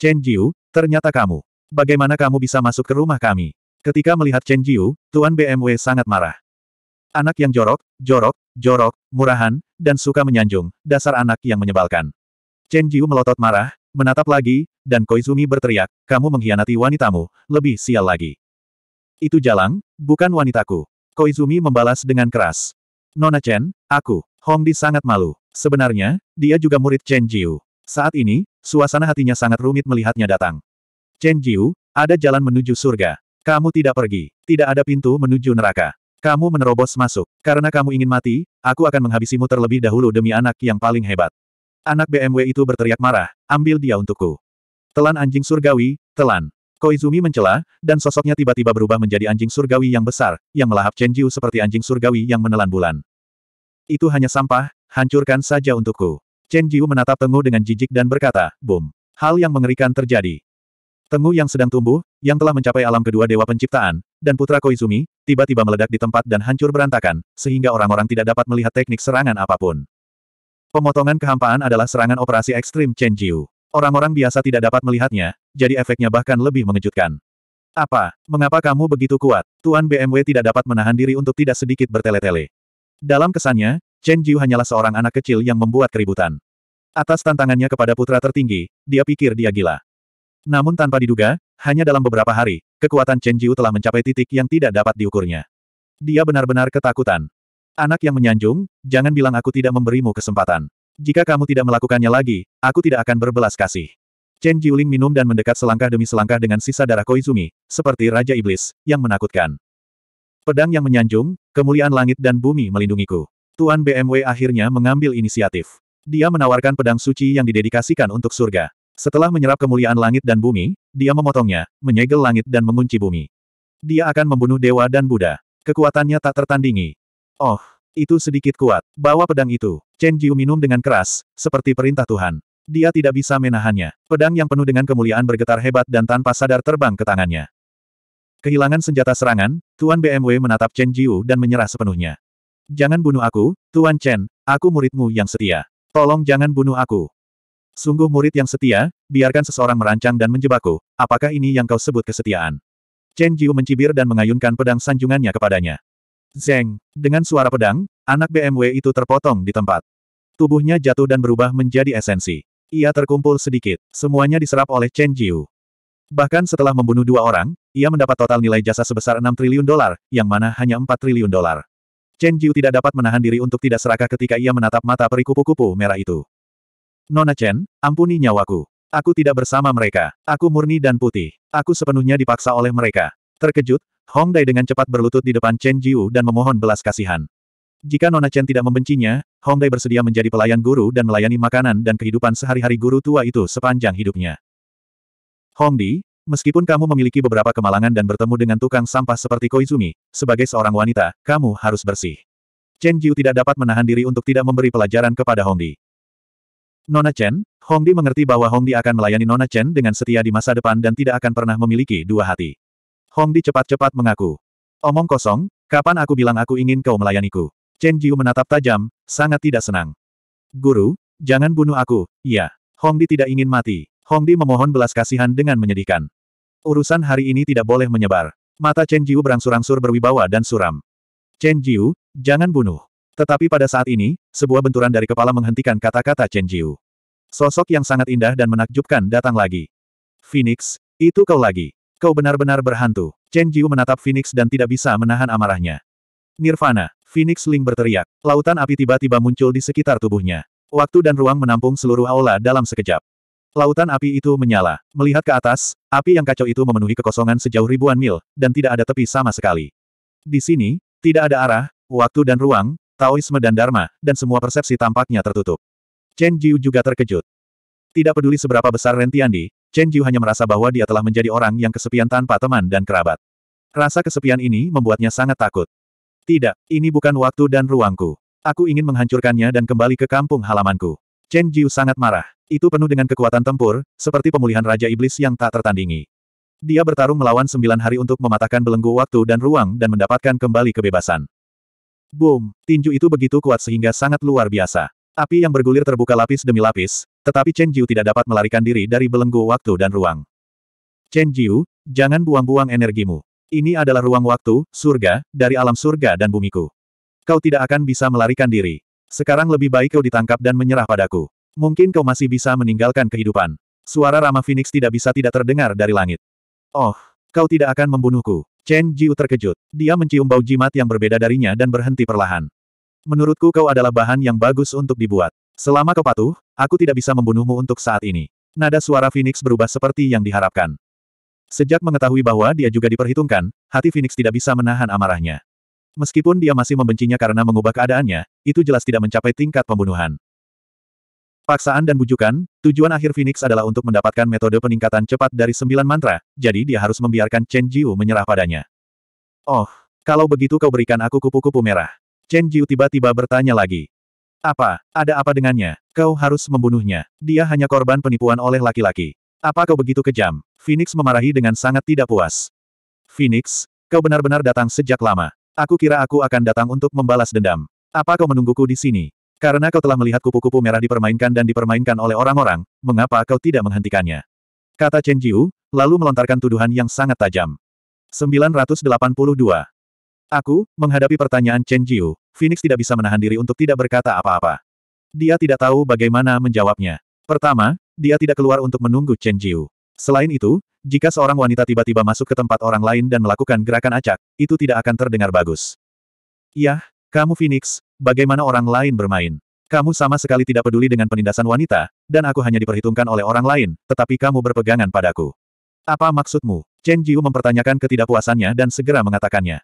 Chen Jiu, ternyata kamu. Bagaimana kamu bisa masuk ke rumah kami? Ketika melihat Chen Jiu, Tuan BMW sangat marah. Anak yang jorok, jorok, jorok, murahan, dan suka menyanjung, dasar anak yang menyebalkan. Chen Jiu melotot marah, menatap lagi, dan Koizumi berteriak, kamu mengkhianati wanitamu, lebih sial lagi. Itu jalang, bukan wanitaku. Koizumi membalas dengan keras. Nona Chen, aku, Hongdi sangat malu. Sebenarnya, dia juga murid Chen Jiu. Saat ini, Suasana hatinya sangat rumit melihatnya datang. Chen Jiu, ada jalan menuju surga. Kamu tidak pergi. Tidak ada pintu menuju neraka. Kamu menerobos masuk. Karena kamu ingin mati, aku akan menghabisimu terlebih dahulu demi anak yang paling hebat. Anak BMW itu berteriak marah, ambil dia untukku. Telan anjing surgawi, telan. Koizumi mencela, dan sosoknya tiba-tiba berubah menjadi anjing surgawi yang besar, yang melahap Chen Jiu seperti anjing surgawi yang menelan bulan. Itu hanya sampah, hancurkan saja untukku. Chen Jiu menatap Tengu dengan jijik dan berkata, Boom. Hal yang mengerikan terjadi. Tengu yang sedang tumbuh, yang telah mencapai alam kedua dewa penciptaan, dan putra Koizumi, tiba-tiba meledak di tempat dan hancur berantakan, sehingga orang-orang tidak dapat melihat teknik serangan apapun. Pemotongan kehampaan adalah serangan operasi ekstrim Chen Jiu. Orang-orang biasa tidak dapat melihatnya, jadi efeknya bahkan lebih mengejutkan. Apa? Mengapa kamu begitu kuat? Tuan BMW tidak dapat menahan diri untuk tidak sedikit bertele-tele. Dalam kesannya, Chen Jiu hanyalah seorang anak kecil yang membuat keributan. Atas tantangannya kepada putra tertinggi, dia pikir dia gila. Namun tanpa diduga, hanya dalam beberapa hari, kekuatan Chen Jiu telah mencapai titik yang tidak dapat diukurnya. Dia benar-benar ketakutan. Anak yang menyanjung, jangan bilang aku tidak memberimu kesempatan. Jika kamu tidak melakukannya lagi, aku tidak akan berbelas kasih. Chen Jiuling minum dan mendekat selangkah demi selangkah dengan sisa darah Koizumi, seperti Raja Iblis, yang menakutkan. Pedang yang menyanjung, kemuliaan langit dan bumi melindungiku. Tuan BMW akhirnya mengambil inisiatif. Dia menawarkan pedang suci yang didedikasikan untuk surga. Setelah menyerap kemuliaan langit dan bumi, dia memotongnya, menyegel langit dan mengunci bumi. Dia akan membunuh dewa dan Buddha. Kekuatannya tak tertandingi. Oh, itu sedikit kuat. Bawa pedang itu. Chen Jiu minum dengan keras, seperti perintah Tuhan. Dia tidak bisa menahannya. Pedang yang penuh dengan kemuliaan bergetar hebat dan tanpa sadar terbang ke tangannya. Kehilangan senjata serangan, Tuan BMW menatap Chen Jiu dan menyerah sepenuhnya. Jangan bunuh aku, Tuan Chen, aku muridmu yang setia. Tolong jangan bunuh aku. Sungguh murid yang setia, biarkan seseorang merancang dan menjebakku, apakah ini yang kau sebut kesetiaan? Chen Jiu mencibir dan mengayunkan pedang sanjungannya kepadanya. Zeng, dengan suara pedang, anak BMW itu terpotong di tempat. Tubuhnya jatuh dan berubah menjadi esensi. Ia terkumpul sedikit, semuanya diserap oleh Chen Jiu. Bahkan setelah membunuh dua orang, ia mendapat total nilai jasa sebesar 6 triliun dolar, yang mana hanya 4 triliun dolar. Chen Jiu tidak dapat menahan diri untuk tidak serakah ketika ia menatap mata peri kupu-kupu merah itu. Nona Chen, ampuni nyawaku. Aku tidak bersama mereka. Aku murni dan putih. Aku sepenuhnya dipaksa oleh mereka. Terkejut, Hong Dai dengan cepat berlutut di depan Chen Jiu dan memohon belas kasihan. Jika Nona Chen tidak membencinya, Hong Dai bersedia menjadi pelayan guru dan melayani makanan dan kehidupan sehari-hari guru tua itu sepanjang hidupnya. Hong Di, Meskipun kamu memiliki beberapa kemalangan dan bertemu dengan tukang sampah seperti Koizumi, sebagai seorang wanita, kamu harus bersih. Chen Jiu tidak dapat menahan diri untuk tidak memberi pelajaran kepada Hongdi. Nona Chen, Hongdi mengerti bahwa Hongdi akan melayani Nona Chen dengan setia di masa depan dan tidak akan pernah memiliki dua hati. Hongdi cepat-cepat mengaku. Omong kosong, kapan aku bilang aku ingin kau melayaniku? Chen Jiu menatap tajam, sangat tidak senang. Guru, jangan bunuh aku, ya. Hongdi tidak ingin mati. Hongdi memohon belas kasihan dengan menyedihkan. Urusan hari ini tidak boleh menyebar. Mata Chen Jiu berangsur-angsur berwibawa dan suram. Chen Jiu, jangan bunuh. Tetapi pada saat ini, sebuah benturan dari kepala menghentikan kata-kata Chen Jiu. Sosok yang sangat indah dan menakjubkan datang lagi. Phoenix, itu kau lagi. Kau benar-benar berhantu. Chen Jiu menatap Phoenix dan tidak bisa menahan amarahnya. Nirvana, Phoenix Ling berteriak. Lautan api tiba-tiba muncul di sekitar tubuhnya. Waktu dan ruang menampung seluruh aula dalam sekejap. Lautan api itu menyala. Melihat ke atas, api yang kacau itu memenuhi kekosongan sejauh ribuan mil, dan tidak ada tepi sama sekali. Di sini, tidak ada arah, waktu dan ruang, Taoisme dan Dharma, dan semua persepsi tampaknya tertutup. Chen Jiu juga terkejut. Tidak peduli seberapa besar Rentiandi, Chen Jiu hanya merasa bahwa dia telah menjadi orang yang kesepian tanpa teman dan kerabat. Rasa kesepian ini membuatnya sangat takut. Tidak, ini bukan waktu dan ruangku. Aku ingin menghancurkannya dan kembali ke kampung halamanku. Chen Jiu sangat marah. Itu penuh dengan kekuatan tempur, seperti pemulihan Raja Iblis yang tak tertandingi. Dia bertarung melawan sembilan hari untuk mematahkan belenggu waktu dan ruang dan mendapatkan kembali kebebasan. Boom! Tinju itu begitu kuat sehingga sangat luar biasa. Api yang bergulir terbuka lapis demi lapis, tetapi Chen Jiu tidak dapat melarikan diri dari belenggu waktu dan ruang. Chen Jiu, jangan buang-buang energimu. Ini adalah ruang waktu, surga, dari alam surga dan bumiku. Kau tidak akan bisa melarikan diri. Sekarang lebih baik kau ditangkap dan menyerah padaku. Mungkin kau masih bisa meninggalkan kehidupan. Suara Rama Phoenix tidak bisa tidak terdengar dari langit. Oh, kau tidak akan membunuhku. Chen Jiu terkejut. Dia mencium bau jimat yang berbeda darinya dan berhenti perlahan. Menurutku kau adalah bahan yang bagus untuk dibuat. Selama kau patuh, aku tidak bisa membunuhmu untuk saat ini. Nada suara Phoenix berubah seperti yang diharapkan. Sejak mengetahui bahwa dia juga diperhitungkan, hati Phoenix tidak bisa menahan amarahnya. Meskipun dia masih membencinya karena mengubah keadaannya, itu jelas tidak mencapai tingkat pembunuhan. Paksaan dan bujukan, tujuan akhir Phoenix adalah untuk mendapatkan metode peningkatan cepat dari sembilan mantra, jadi dia harus membiarkan Chen Jiu menyerah padanya. Oh, kalau begitu kau berikan aku kupu-kupu merah. Chen Jiu tiba-tiba bertanya lagi. Apa, ada apa dengannya? Kau harus membunuhnya. Dia hanya korban penipuan oleh laki-laki. Apa kau begitu kejam? Phoenix memarahi dengan sangat tidak puas. Phoenix, kau benar-benar datang sejak lama. Aku kira aku akan datang untuk membalas dendam. Apa kau menungguku di sini? Karena kau telah melihat kupu-kupu merah dipermainkan dan dipermainkan oleh orang-orang, mengapa kau tidak menghentikannya? Kata Chen Jiu, lalu melontarkan tuduhan yang sangat tajam. 982. Aku, menghadapi pertanyaan Chen Jiu, Phoenix tidak bisa menahan diri untuk tidak berkata apa-apa. Dia tidak tahu bagaimana menjawabnya. Pertama, dia tidak keluar untuk menunggu Chen Jiu. Selain itu, jika seorang wanita tiba-tiba masuk ke tempat orang lain dan melakukan gerakan acak, itu tidak akan terdengar bagus. Yah, kamu Phoenix, bagaimana orang lain bermain? Kamu sama sekali tidak peduli dengan penindasan wanita, dan aku hanya diperhitungkan oleh orang lain, tetapi kamu berpegangan padaku. Apa maksudmu? Chen Jiu mempertanyakan ketidakpuasannya dan segera mengatakannya.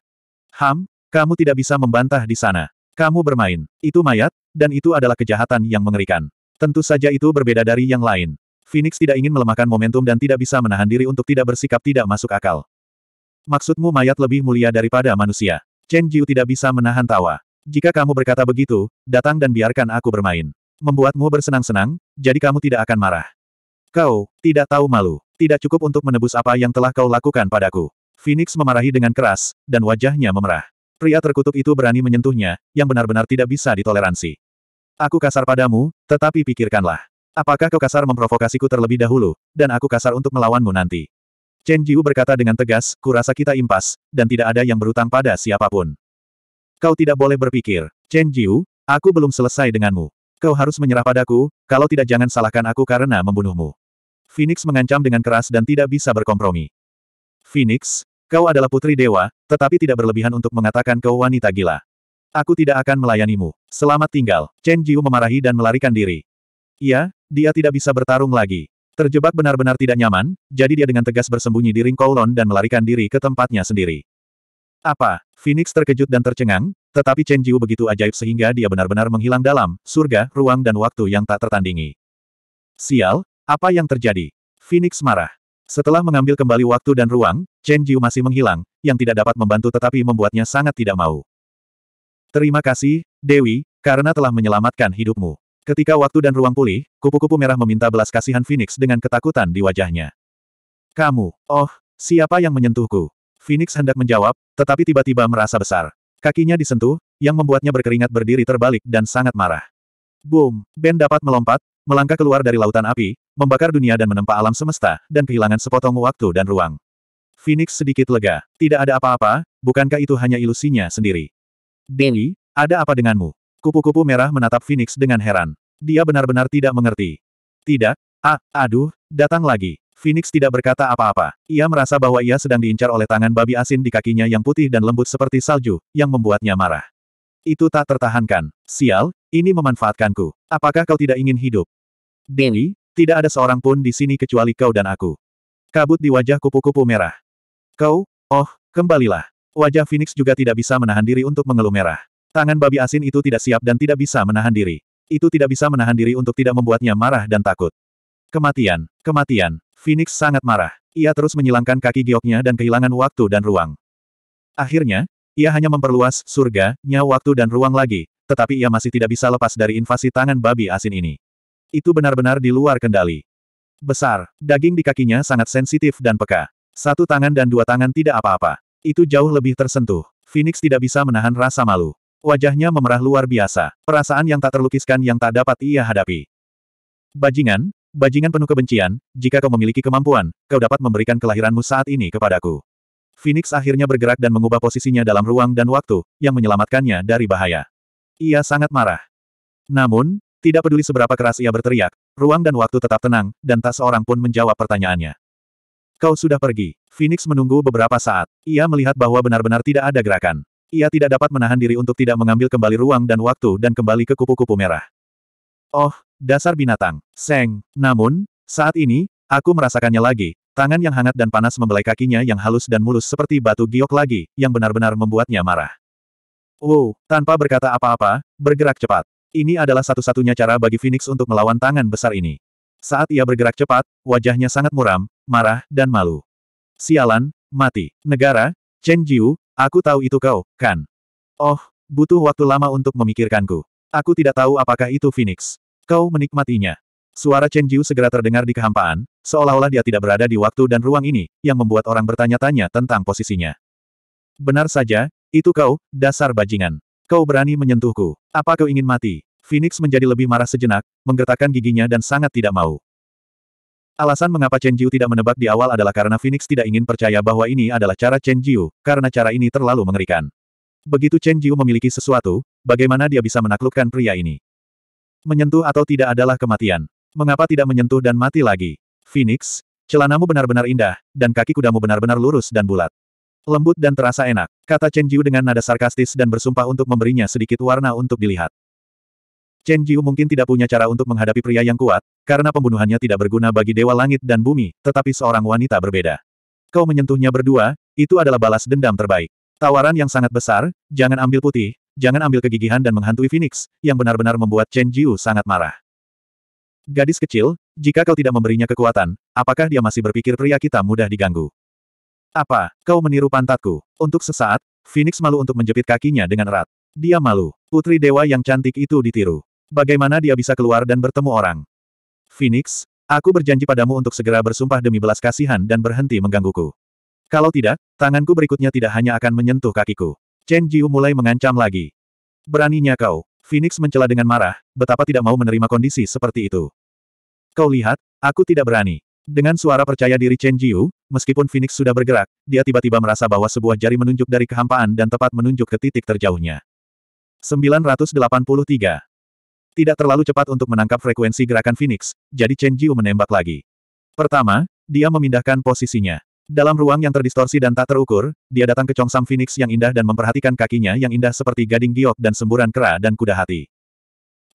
Ham, kamu tidak bisa membantah di sana. Kamu bermain. Itu mayat, dan itu adalah kejahatan yang mengerikan. Tentu saja itu berbeda dari yang lain. Phoenix tidak ingin melemahkan momentum dan tidak bisa menahan diri untuk tidak bersikap tidak masuk akal. Maksudmu mayat lebih mulia daripada manusia? Chen Jiu tidak bisa menahan tawa. Jika kamu berkata begitu, datang dan biarkan aku bermain. Membuatmu bersenang-senang, jadi kamu tidak akan marah. Kau, tidak tahu malu. Tidak cukup untuk menebus apa yang telah kau lakukan padaku. Phoenix memarahi dengan keras, dan wajahnya memerah. Pria terkutuk itu berani menyentuhnya, yang benar-benar tidak bisa ditoleransi. Aku kasar padamu, tetapi pikirkanlah. Apakah kau kasar memprovokasiku terlebih dahulu, dan aku kasar untuk melawanmu nanti? Chen Jiu berkata dengan tegas, kurasa kita impas, dan tidak ada yang berutang pada siapapun. Kau tidak boleh berpikir, Chen Jiu, aku belum selesai denganmu. Kau harus menyerah padaku, kalau tidak jangan salahkan aku karena membunuhmu. Phoenix mengancam dengan keras dan tidak bisa berkompromi. Phoenix, kau adalah putri dewa, tetapi tidak berlebihan untuk mengatakan kau wanita gila. Aku tidak akan melayanimu. Selamat tinggal. Chen Jiu memarahi dan melarikan diri. Ya, dia tidak bisa bertarung lagi. Terjebak benar-benar tidak nyaman, jadi dia dengan tegas bersembunyi di ring Kowloon dan melarikan diri ke tempatnya sendiri. Apa? Phoenix terkejut dan tercengang, tetapi Chen Jiu begitu ajaib sehingga dia benar-benar menghilang dalam surga, ruang dan waktu yang tak tertandingi. Sial, apa yang terjadi? Phoenix marah. Setelah mengambil kembali waktu dan ruang, Chen Jiu masih menghilang, yang tidak dapat membantu tetapi membuatnya sangat tidak mau. Terima kasih, Dewi, karena telah menyelamatkan hidupmu. Ketika waktu dan ruang pulih, kupu-kupu merah meminta belas kasihan Phoenix dengan ketakutan di wajahnya. Kamu, oh, siapa yang menyentuhku? Phoenix hendak menjawab, tetapi tiba-tiba merasa besar. Kakinya disentuh, yang membuatnya berkeringat berdiri terbalik dan sangat marah. Boom, Ben dapat melompat, melangkah keluar dari lautan api, membakar dunia dan menempa alam semesta, dan kehilangan sepotong waktu dan ruang. Phoenix sedikit lega. Tidak ada apa-apa, bukankah itu hanya ilusinya sendiri? Dewi, ada apa denganmu? Kupu-kupu merah menatap Phoenix dengan heran. Dia benar-benar tidak mengerti. Tidak, ah, aduh, datang lagi. Phoenix tidak berkata apa-apa. Ia merasa bahwa ia sedang diincar oleh tangan babi asin di kakinya yang putih dan lembut seperti salju, yang membuatnya marah. Itu tak tertahankan. Sial, ini memanfaatkanku. Apakah kau tidak ingin hidup? Dewi, tidak ada seorang pun di sini kecuali kau dan aku. Kabut di wajah kupu-kupu merah. Kau, oh, kembalilah. Wajah Phoenix juga tidak bisa menahan diri untuk mengeluh merah. Tangan babi asin itu tidak siap dan tidak bisa menahan diri. Itu tidak bisa menahan diri untuk tidak membuatnya marah dan takut. Kematian, kematian. Phoenix sangat marah. Ia terus menyilangkan kaki gioknya dan kehilangan waktu dan ruang. Akhirnya, ia hanya memperluas surga, nyawa, waktu dan ruang lagi, tetapi ia masih tidak bisa lepas dari invasi tangan babi asin ini. Itu benar-benar di luar kendali. Besar, daging di kakinya sangat sensitif dan peka. Satu tangan dan dua tangan tidak apa-apa. Itu jauh lebih tersentuh. Phoenix tidak bisa menahan rasa malu. Wajahnya memerah luar biasa, perasaan yang tak terlukiskan yang tak dapat ia hadapi. Bajingan, bajingan penuh kebencian, jika kau memiliki kemampuan, kau dapat memberikan kelahiranmu saat ini kepadaku. Phoenix akhirnya bergerak dan mengubah posisinya dalam ruang dan waktu, yang menyelamatkannya dari bahaya. Ia sangat marah. Namun, tidak peduli seberapa keras ia berteriak, ruang dan waktu tetap tenang, dan tak seorang pun menjawab pertanyaannya. Kau sudah pergi. Phoenix menunggu beberapa saat. Ia melihat bahwa benar-benar tidak ada gerakan. Ia tidak dapat menahan diri untuk tidak mengambil kembali ruang dan waktu dan kembali ke kupu-kupu merah. Oh, dasar binatang, Seng. Namun, saat ini, aku merasakannya lagi, tangan yang hangat dan panas membelai kakinya yang halus dan mulus seperti batu giok lagi, yang benar-benar membuatnya marah. Wow, tanpa berkata apa-apa, bergerak cepat. Ini adalah satu-satunya cara bagi Phoenix untuk melawan tangan besar ini. Saat ia bergerak cepat, wajahnya sangat muram, marah, dan malu. Sialan, mati. Negara, Chen Jiu, Aku tahu itu kau, kan? Oh, butuh waktu lama untuk memikirkanku. Aku tidak tahu apakah itu Phoenix. Kau menikmatinya. Suara Chen Jiu segera terdengar di kehampaan, seolah-olah dia tidak berada di waktu dan ruang ini, yang membuat orang bertanya-tanya tentang posisinya. Benar saja, itu kau, dasar bajingan. Kau berani menyentuhku. Apa kau ingin mati? Phoenix menjadi lebih marah sejenak, menggertakkan giginya dan sangat tidak mau. Alasan mengapa Chen Jiu tidak menebak di awal adalah karena Phoenix tidak ingin percaya bahwa ini adalah cara Chen Jiu, karena cara ini terlalu mengerikan. Begitu Chen Jiu memiliki sesuatu, bagaimana dia bisa menaklukkan pria ini? Menyentuh atau tidak adalah kematian. Mengapa tidak menyentuh dan mati lagi? Phoenix, celanamu benar-benar indah, dan kaki kudamu benar-benar lurus dan bulat. Lembut dan terasa enak, kata Chen Jiu dengan nada sarkastis dan bersumpah untuk memberinya sedikit warna untuk dilihat. Chen Jiu mungkin tidak punya cara untuk menghadapi pria yang kuat, karena pembunuhannya tidak berguna bagi dewa langit dan bumi, tetapi seorang wanita berbeda. Kau menyentuhnya berdua, itu adalah balas dendam terbaik. Tawaran yang sangat besar, jangan ambil putih, jangan ambil kegigihan dan menghantui Phoenix, yang benar-benar membuat Chen Jiu sangat marah. Gadis kecil, jika kau tidak memberinya kekuatan, apakah dia masih berpikir pria kita mudah diganggu? Apa, kau meniru pantatku? Untuk sesaat, Phoenix malu untuk menjepit kakinya dengan erat. Dia malu. Putri dewa yang cantik itu ditiru. Bagaimana dia bisa keluar dan bertemu orang? Phoenix, aku berjanji padamu untuk segera bersumpah demi belas kasihan dan berhenti menggangguku. Kalau tidak, tanganku berikutnya tidak hanya akan menyentuh kakiku. Chen Jiu mulai mengancam lagi. Beraninya kau, Phoenix mencela dengan marah, betapa tidak mau menerima kondisi seperti itu. Kau lihat, aku tidak berani. Dengan suara percaya diri Chen Jiu, meskipun Phoenix sudah bergerak, dia tiba-tiba merasa bahwa sebuah jari menunjuk dari kehampaan dan tepat menunjuk ke titik terjauhnya. 983 tidak terlalu cepat untuk menangkap frekuensi gerakan Phoenix, jadi Chen Jiu menembak lagi. Pertama, dia memindahkan posisinya. Dalam ruang yang terdistorsi dan tak terukur, dia datang ke Sam Phoenix yang indah dan memperhatikan kakinya yang indah seperti gading giok dan semburan kera dan kuda hati.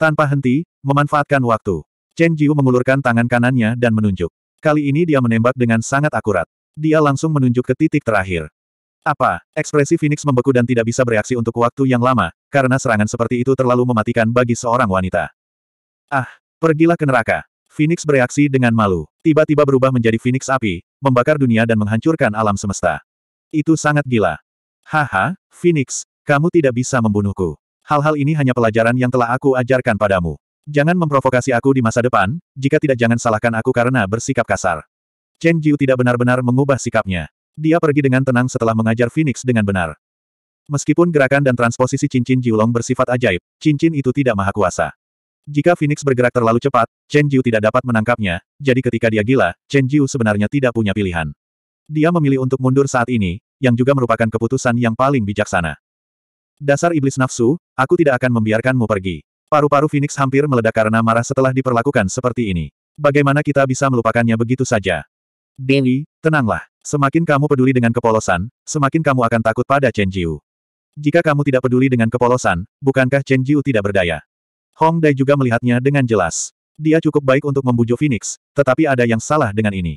Tanpa henti, memanfaatkan waktu. Chen Jiu mengulurkan tangan kanannya dan menunjuk. Kali ini dia menembak dengan sangat akurat. Dia langsung menunjuk ke titik terakhir. Apa? Ekspresi Phoenix membeku dan tidak bisa bereaksi untuk waktu yang lama, karena serangan seperti itu terlalu mematikan bagi seorang wanita. Ah, pergilah ke neraka. Phoenix bereaksi dengan malu. Tiba-tiba berubah menjadi Phoenix api, membakar dunia dan menghancurkan alam semesta. Itu sangat gila. Haha, Phoenix, kamu tidak bisa membunuhku. Hal-hal ini hanya pelajaran yang telah aku ajarkan padamu. Jangan memprovokasi aku di masa depan, jika tidak jangan salahkan aku karena bersikap kasar. Chen Jiu tidak benar-benar mengubah sikapnya. Dia pergi dengan tenang setelah mengajar Phoenix dengan benar. Meskipun gerakan dan transposisi cincin Jiulong bersifat ajaib, cincin itu tidak maha kuasa. Jika Phoenix bergerak terlalu cepat, Chen Jiu tidak dapat menangkapnya, jadi ketika dia gila, Chen Jiu sebenarnya tidak punya pilihan. Dia memilih untuk mundur saat ini, yang juga merupakan keputusan yang paling bijaksana. Dasar iblis nafsu, aku tidak akan membiarkanmu pergi. Paru-paru Phoenix hampir meledak karena marah setelah diperlakukan seperti ini. Bagaimana kita bisa melupakannya begitu saja? Dewi, tenanglah. Semakin kamu peduli dengan kepolosan, semakin kamu akan takut pada Chen Jiu. Jika kamu tidak peduli dengan kepolosan, bukankah Chen Jiu tidak berdaya? Hong Dai juga melihatnya dengan jelas. Dia cukup baik untuk membujuk Phoenix, tetapi ada yang salah dengan ini.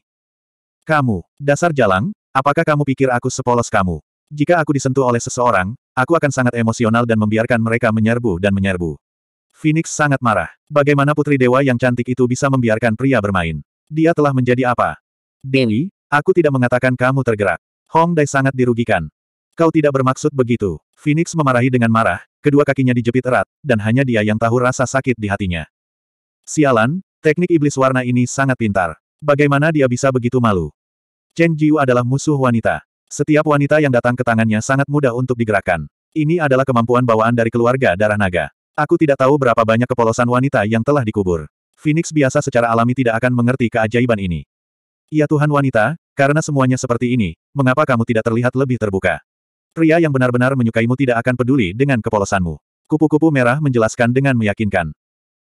Kamu, dasar jalang, apakah kamu pikir aku sepolos kamu? Jika aku disentuh oleh seseorang, aku akan sangat emosional dan membiarkan mereka menyerbu dan menyerbu. Phoenix sangat marah. Bagaimana putri dewa yang cantik itu bisa membiarkan pria bermain? Dia telah menjadi apa? Dewi, Aku tidak mengatakan kamu tergerak. Hong Dai sangat dirugikan. Kau tidak bermaksud begitu. Phoenix memarahi dengan marah, kedua kakinya dijepit erat, dan hanya dia yang tahu rasa sakit di hatinya. Sialan, teknik iblis warna ini sangat pintar. Bagaimana dia bisa begitu malu? Chen Jiu adalah musuh wanita. Setiap wanita yang datang ke tangannya sangat mudah untuk digerakkan. Ini adalah kemampuan bawaan dari keluarga darah naga. Aku tidak tahu berapa banyak kepolosan wanita yang telah dikubur. Phoenix biasa secara alami tidak akan mengerti keajaiban ini. Ya Tuhan wanita, karena semuanya seperti ini, mengapa kamu tidak terlihat lebih terbuka? Pria yang benar-benar menyukaimu tidak akan peduli dengan kepolosanmu. Kupu-kupu merah menjelaskan dengan meyakinkan.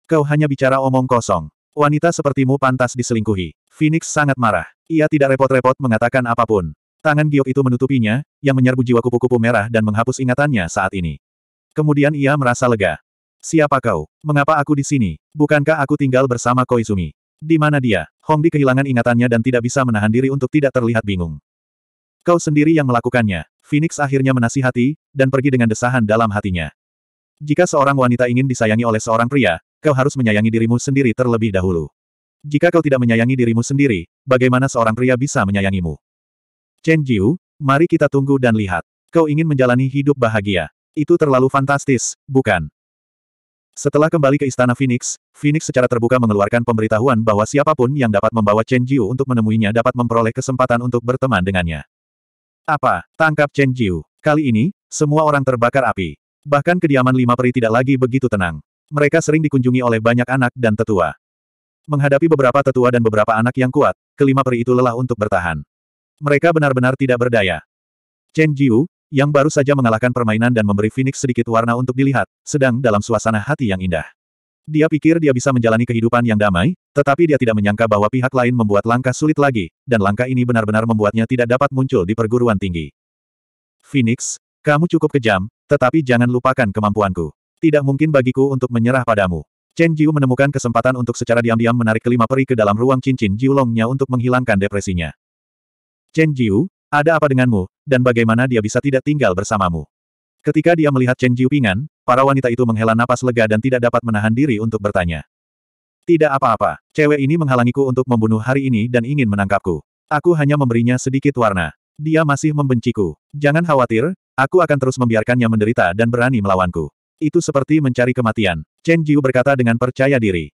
Kau hanya bicara omong kosong. Wanita sepertimu pantas diselingkuhi. Phoenix sangat marah. Ia tidak repot-repot mengatakan apapun. Tangan giok itu menutupinya, yang menyerbu jiwa kupu-kupu merah dan menghapus ingatannya saat ini. Kemudian ia merasa lega. Siapa kau? Mengapa aku di sini? Bukankah aku tinggal bersama Koizumi? Di mana dia? Hongdi kehilangan ingatannya dan tidak bisa menahan diri untuk tidak terlihat bingung. Kau sendiri yang melakukannya. Phoenix akhirnya menasihati, dan pergi dengan desahan dalam hatinya. Jika seorang wanita ingin disayangi oleh seorang pria, kau harus menyayangi dirimu sendiri terlebih dahulu. Jika kau tidak menyayangi dirimu sendiri, bagaimana seorang pria bisa menyayangimu? Chen Jiu, mari kita tunggu dan lihat. Kau ingin menjalani hidup bahagia. Itu terlalu fantastis, bukan? Setelah kembali ke Istana Phoenix, Phoenix secara terbuka mengeluarkan pemberitahuan bahwa siapapun yang dapat membawa Chen Jiu untuk menemuinya dapat memperoleh kesempatan untuk berteman dengannya. Apa? Tangkap Chen Jiu. Kali ini, semua orang terbakar api. Bahkan kediaman lima peri tidak lagi begitu tenang. Mereka sering dikunjungi oleh banyak anak dan tetua. Menghadapi beberapa tetua dan beberapa anak yang kuat, kelima peri itu lelah untuk bertahan. Mereka benar-benar tidak berdaya. Chen Jiu, yang baru saja mengalahkan permainan dan memberi Phoenix sedikit warna untuk dilihat, sedang dalam suasana hati yang indah. Dia pikir dia bisa menjalani kehidupan yang damai, tetapi dia tidak menyangka bahwa pihak lain membuat langkah sulit lagi, dan langkah ini benar-benar membuatnya tidak dapat muncul di perguruan tinggi. Phoenix, kamu cukup kejam, tetapi jangan lupakan kemampuanku. Tidak mungkin bagiku untuk menyerah padamu. Chen Jiu menemukan kesempatan untuk secara diam-diam menarik kelima peri ke dalam ruang cincin Jiulongnya untuk menghilangkan depresinya. Chen Jiu, ada apa denganmu, dan bagaimana dia bisa tidak tinggal bersamamu. Ketika dia melihat Chen Jiupingan, para wanita itu menghela napas lega dan tidak dapat menahan diri untuk bertanya. Tidak apa-apa, cewek ini menghalangiku untuk membunuh hari ini dan ingin menangkapku. Aku hanya memberinya sedikit warna. Dia masih membenciku. Jangan khawatir, aku akan terus membiarkannya menderita dan berani melawanku. Itu seperti mencari kematian. Chen Jiu berkata dengan percaya diri.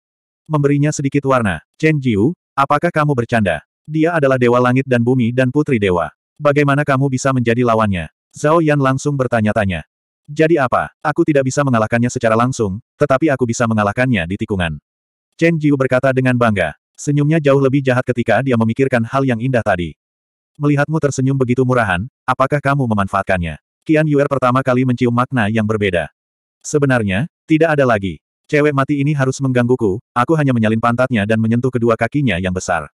Memberinya sedikit warna. Chen Jiu, apakah kamu bercanda? Dia adalah dewa langit dan bumi dan putri dewa. Bagaimana kamu bisa menjadi lawannya? Zhao Yan langsung bertanya-tanya. Jadi apa? Aku tidak bisa mengalahkannya secara langsung, tetapi aku bisa mengalahkannya di tikungan. Chen Jiu berkata dengan bangga. Senyumnya jauh lebih jahat ketika dia memikirkan hal yang indah tadi. Melihatmu tersenyum begitu murahan, apakah kamu memanfaatkannya? Qian Yuer pertama kali mencium makna yang berbeda. Sebenarnya, tidak ada lagi. Cewek mati ini harus menggangguku, aku hanya menyalin pantatnya dan menyentuh kedua kakinya yang besar.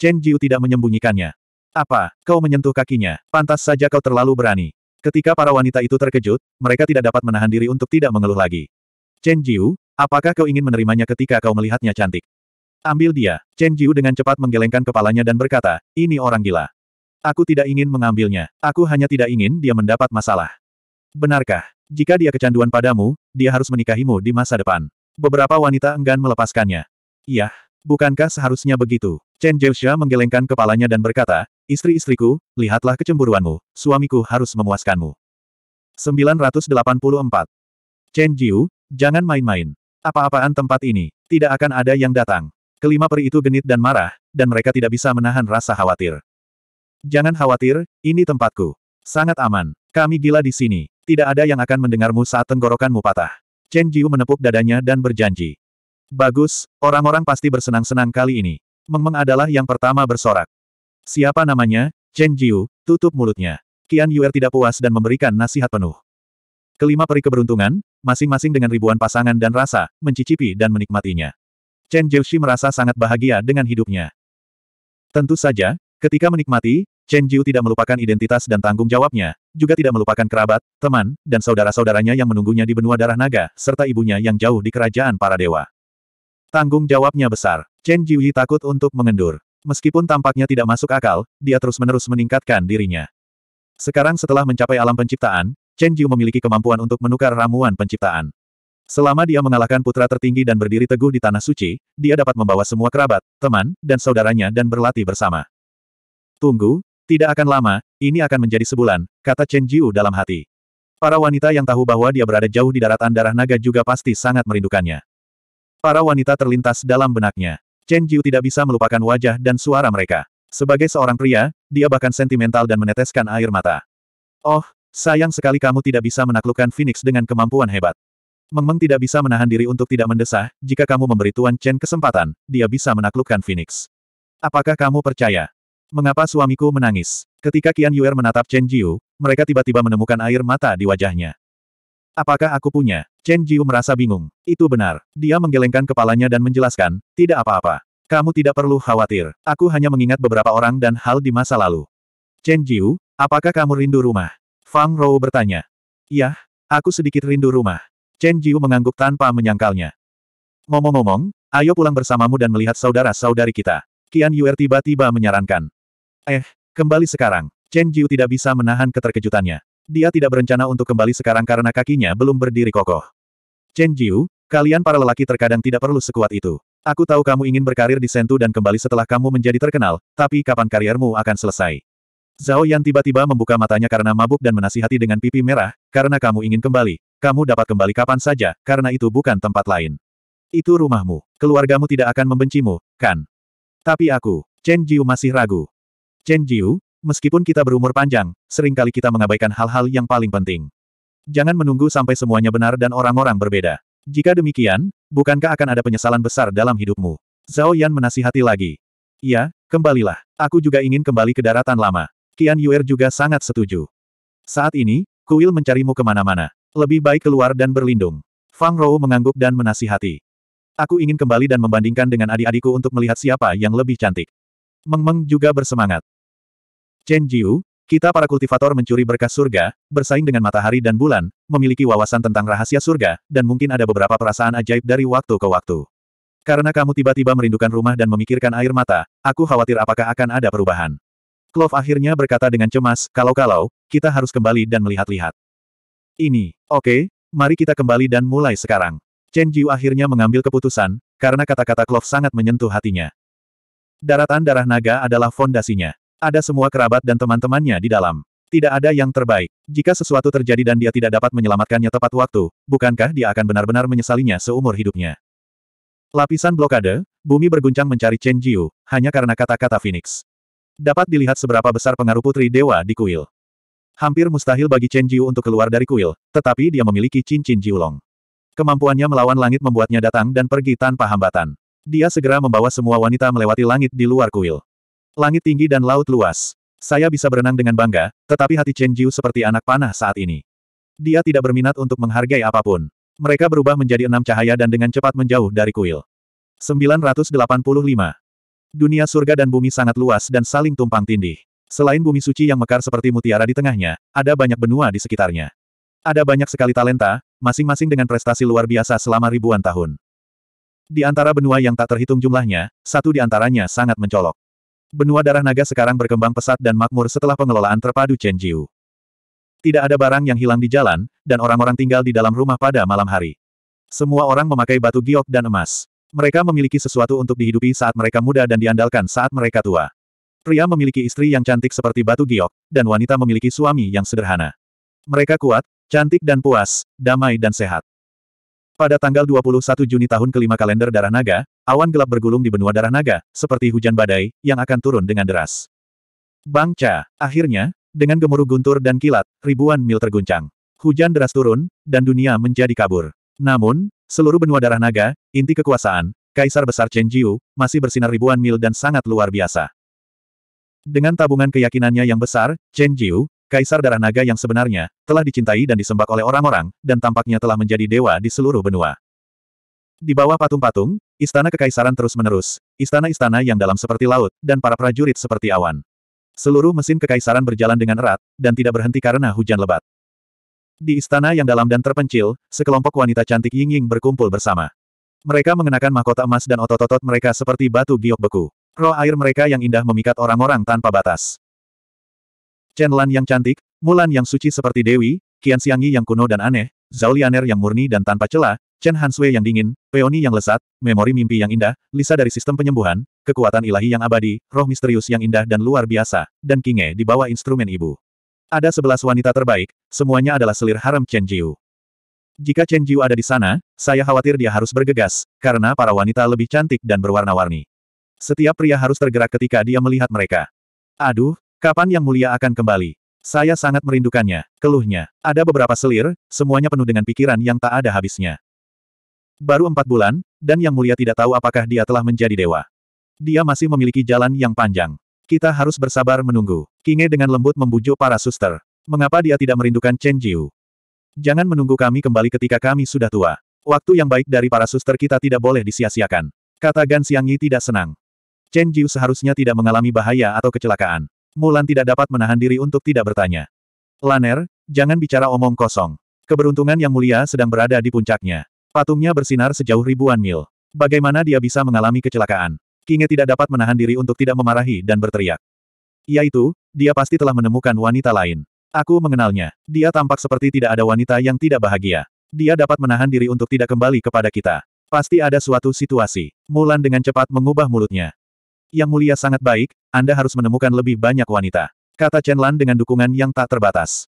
Chen Jiu tidak menyembunyikannya. Apa, kau menyentuh kakinya, pantas saja kau terlalu berani. Ketika para wanita itu terkejut, mereka tidak dapat menahan diri untuk tidak mengeluh lagi. Chen Jiu, apakah kau ingin menerimanya ketika kau melihatnya cantik? Ambil dia, Chen Jiu dengan cepat menggelengkan kepalanya dan berkata, ini orang gila. Aku tidak ingin mengambilnya, aku hanya tidak ingin dia mendapat masalah. Benarkah, jika dia kecanduan padamu, dia harus menikahimu di masa depan. Beberapa wanita enggan melepaskannya. Yah, bukankah seharusnya begitu? Chen Xia menggelengkan kepalanya dan berkata, Istri-istriku, lihatlah kecemburuanmu, suamiku harus memuaskanmu. 984. Chen Jiu, jangan main-main. Apa-apaan tempat ini, tidak akan ada yang datang. Kelima peri itu genit dan marah, dan mereka tidak bisa menahan rasa khawatir. Jangan khawatir, ini tempatku. Sangat aman. Kami gila di sini. Tidak ada yang akan mendengarmu saat tenggorokanmu patah. Chen Jiu menepuk dadanya dan berjanji. Bagus, orang-orang pasti bersenang-senang kali ini. Mengmeng adalah yang pertama bersorak. Siapa namanya? Chen Jiu, tutup mulutnya. Qian Yuer tidak puas dan memberikan nasihat penuh. Kelima peri keberuntungan, masing-masing dengan ribuan pasangan dan rasa, mencicipi dan menikmatinya. Chen Jiuxi merasa sangat bahagia dengan hidupnya. Tentu saja, ketika menikmati, Chen Jiu tidak melupakan identitas dan tanggung jawabnya, juga tidak melupakan kerabat, teman, dan saudara-saudaranya yang menunggunya di benua darah naga, serta ibunya yang jauh di kerajaan para dewa. Tanggung jawabnya besar. Chen Jiuyi takut untuk mengendur. Meskipun tampaknya tidak masuk akal, dia terus-menerus meningkatkan dirinya. Sekarang setelah mencapai alam penciptaan, Chen Jiu memiliki kemampuan untuk menukar ramuan penciptaan. Selama dia mengalahkan putra tertinggi dan berdiri teguh di Tanah Suci, dia dapat membawa semua kerabat, teman, dan saudaranya dan berlatih bersama. Tunggu, tidak akan lama, ini akan menjadi sebulan, kata Chen Jiu dalam hati. Para wanita yang tahu bahwa dia berada jauh di daratan darah naga juga pasti sangat merindukannya. Para wanita terlintas dalam benaknya. Chen Jiu tidak bisa melupakan wajah dan suara mereka. Sebagai seorang pria, dia bahkan sentimental dan meneteskan air mata. Oh, sayang sekali kamu tidak bisa menaklukkan Phoenix dengan kemampuan hebat. Meng Meng tidak bisa menahan diri untuk tidak mendesah, jika kamu memberi Tuan Chen kesempatan, dia bisa menaklukkan Phoenix. Apakah kamu percaya? Mengapa suamiku menangis? Ketika Qian Yuer menatap Chen Jiu, mereka tiba-tiba menemukan air mata di wajahnya. Apakah aku punya? Chen Jiu merasa bingung. Itu benar. Dia menggelengkan kepalanya dan menjelaskan, tidak apa-apa. Kamu tidak perlu khawatir. Aku hanya mengingat beberapa orang dan hal di masa lalu. Chen Jiu, apakah kamu rindu rumah? Fang Rou bertanya. Yah, aku sedikit rindu rumah. Chen Jiu mengangguk tanpa menyangkalnya. Ngomong-ngomong, ayo pulang bersamamu dan melihat saudara-saudari kita. Qian Yuer tiba-tiba menyarankan. Eh, kembali sekarang. Chen Jiu tidak bisa menahan keterkejutannya. Dia tidak berencana untuk kembali sekarang karena kakinya belum berdiri kokoh. Chen Jiu, kalian para lelaki terkadang tidak perlu sekuat itu. Aku tahu kamu ingin berkarir di Sentu dan kembali setelah kamu menjadi terkenal, tapi kapan kariermu akan selesai? Zhao Yan tiba-tiba membuka matanya karena mabuk dan menasihati dengan pipi merah, karena kamu ingin kembali, kamu dapat kembali kapan saja, karena itu bukan tempat lain. Itu rumahmu, keluargamu tidak akan membencimu, kan? Tapi aku, Chen Jiu masih ragu. Chen Jiu, Meskipun kita berumur panjang, seringkali kita mengabaikan hal-hal yang paling penting. Jangan menunggu sampai semuanya benar dan orang-orang berbeda. Jika demikian, bukankah akan ada penyesalan besar dalam hidupmu? Zhao Yan menasihati lagi. Ya, kembalilah. Aku juga ingin kembali ke daratan lama. Qian Yuer juga sangat setuju. Saat ini, Kuil mencarimu kemana-mana. Lebih baik keluar dan berlindung. Fang Rou mengangguk dan menasihati. Aku ingin kembali dan membandingkan dengan adik-adikku untuk melihat siapa yang lebih cantik. Meng Meng juga bersemangat. Chen Jiu, kita para kultivator mencuri berkas surga, bersaing dengan matahari dan bulan, memiliki wawasan tentang rahasia surga, dan mungkin ada beberapa perasaan ajaib dari waktu ke waktu. Karena kamu tiba-tiba merindukan rumah dan memikirkan air mata, aku khawatir apakah akan ada perubahan. Clove akhirnya berkata dengan cemas, kalau-kalau, kita harus kembali dan melihat-lihat. Ini, oke, okay, mari kita kembali dan mulai sekarang. Chen Jiu akhirnya mengambil keputusan, karena kata-kata Clove sangat menyentuh hatinya. Daratan darah naga adalah fondasinya. Ada semua kerabat dan teman-temannya di dalam. Tidak ada yang terbaik. Jika sesuatu terjadi dan dia tidak dapat menyelamatkannya tepat waktu, bukankah dia akan benar-benar menyesalinya seumur hidupnya? Lapisan blokade, bumi berguncang mencari Chen Jiu, hanya karena kata-kata Phoenix. Dapat dilihat seberapa besar pengaruh Putri Dewa di kuil. Hampir mustahil bagi Chen Jiu untuk keluar dari kuil, tetapi dia memiliki cincin Jiulong. Kemampuannya melawan langit membuatnya datang dan pergi tanpa hambatan. Dia segera membawa semua wanita melewati langit di luar kuil. Langit tinggi dan laut luas. Saya bisa berenang dengan bangga, tetapi hati Chen Jiu seperti anak panah saat ini. Dia tidak berminat untuk menghargai apapun. Mereka berubah menjadi enam cahaya dan dengan cepat menjauh dari kuil. 985. Dunia surga dan bumi sangat luas dan saling tumpang tindih. Selain bumi suci yang mekar seperti mutiara di tengahnya, ada banyak benua di sekitarnya. Ada banyak sekali talenta, masing-masing dengan prestasi luar biasa selama ribuan tahun. Di antara benua yang tak terhitung jumlahnya, satu di antaranya sangat mencolok. Benua darah naga sekarang berkembang pesat dan makmur setelah pengelolaan terpadu Chen Jiu. Tidak ada barang yang hilang di jalan, dan orang-orang tinggal di dalam rumah pada malam hari. Semua orang memakai batu giok dan emas. Mereka memiliki sesuatu untuk dihidupi saat mereka muda dan diandalkan saat mereka tua. Pria memiliki istri yang cantik seperti batu giok, dan wanita memiliki suami yang sederhana. Mereka kuat, cantik dan puas, damai dan sehat. Pada tanggal 21 Juni tahun kelima kalender Darah Naga, Awan gelap bergulung di benua darah naga, seperti hujan badai, yang akan turun dengan deras. Bangca! Akhirnya, dengan gemuruh guntur dan kilat, ribuan mil terguncang. Hujan deras turun, dan dunia menjadi kabur. Namun, seluruh benua darah naga, inti kekuasaan, Kaisar Besar Chen Jiu, masih bersinar ribuan mil dan sangat luar biasa. Dengan tabungan keyakinannya yang besar, Chen Jiu, Kaisar Darah Naga yang sebenarnya, telah dicintai dan disembah oleh orang-orang, dan tampaknya telah menjadi dewa di seluruh benua. Di bawah patung-patung, istana kekaisaran terus-menerus, istana-istana yang dalam seperti laut, dan para prajurit seperti awan. Seluruh mesin kekaisaran berjalan dengan erat, dan tidak berhenti karena hujan lebat. Di istana yang dalam dan terpencil, sekelompok wanita cantik Ying-Ying berkumpul bersama. Mereka mengenakan mahkota emas dan otot-otot mereka seperti batu giok beku. Roh air mereka yang indah memikat orang-orang tanpa batas. Chen Lan yang cantik, Mulan yang suci seperti Dewi, Qian Xiangyi yang kuno dan aneh, Zhao Lianer yang murni dan tanpa celah, Chen Hansue yang dingin, peoni yang lesat, memori mimpi yang indah, Lisa dari sistem penyembuhan, kekuatan ilahi yang abadi, roh misterius yang indah dan luar biasa, dan Kinge di bawah instrumen ibu. Ada sebelas wanita terbaik, semuanya adalah selir haram Chen Jiu. Jika Chen Jiu ada di sana, saya khawatir dia harus bergegas, karena para wanita lebih cantik dan berwarna-warni. Setiap pria harus tergerak ketika dia melihat mereka. Aduh, kapan Yang Mulia akan kembali? Saya sangat merindukannya, keluhnya. Ada beberapa selir, semuanya penuh dengan pikiran yang tak ada habisnya. Baru empat bulan, dan Yang Mulia tidak tahu apakah dia telah menjadi dewa. Dia masih memiliki jalan yang panjang. Kita harus bersabar menunggu. Kinge dengan lembut membujuk para suster. Mengapa dia tidak merindukan Chen Jiu? Jangan menunggu kami kembali ketika kami sudah tua. Waktu yang baik dari para suster kita tidak boleh disia-siakan. Kata Gan Yi tidak senang. Chen Jiu seharusnya tidak mengalami bahaya atau kecelakaan. Mulan tidak dapat menahan diri untuk tidak bertanya. Laner, jangan bicara omong kosong. Keberuntungan yang mulia sedang berada di puncaknya. Patungnya bersinar sejauh ribuan mil. Bagaimana dia bisa mengalami kecelakaan? Kinge tidak dapat menahan diri untuk tidak memarahi dan berteriak. Yaitu, dia pasti telah menemukan wanita lain. Aku mengenalnya. Dia tampak seperti tidak ada wanita yang tidak bahagia. Dia dapat menahan diri untuk tidak kembali kepada kita. Pasti ada suatu situasi. Mulan dengan cepat mengubah mulutnya. Yang mulia sangat baik, Anda harus menemukan lebih banyak wanita. Kata Chen Lan dengan dukungan yang tak terbatas.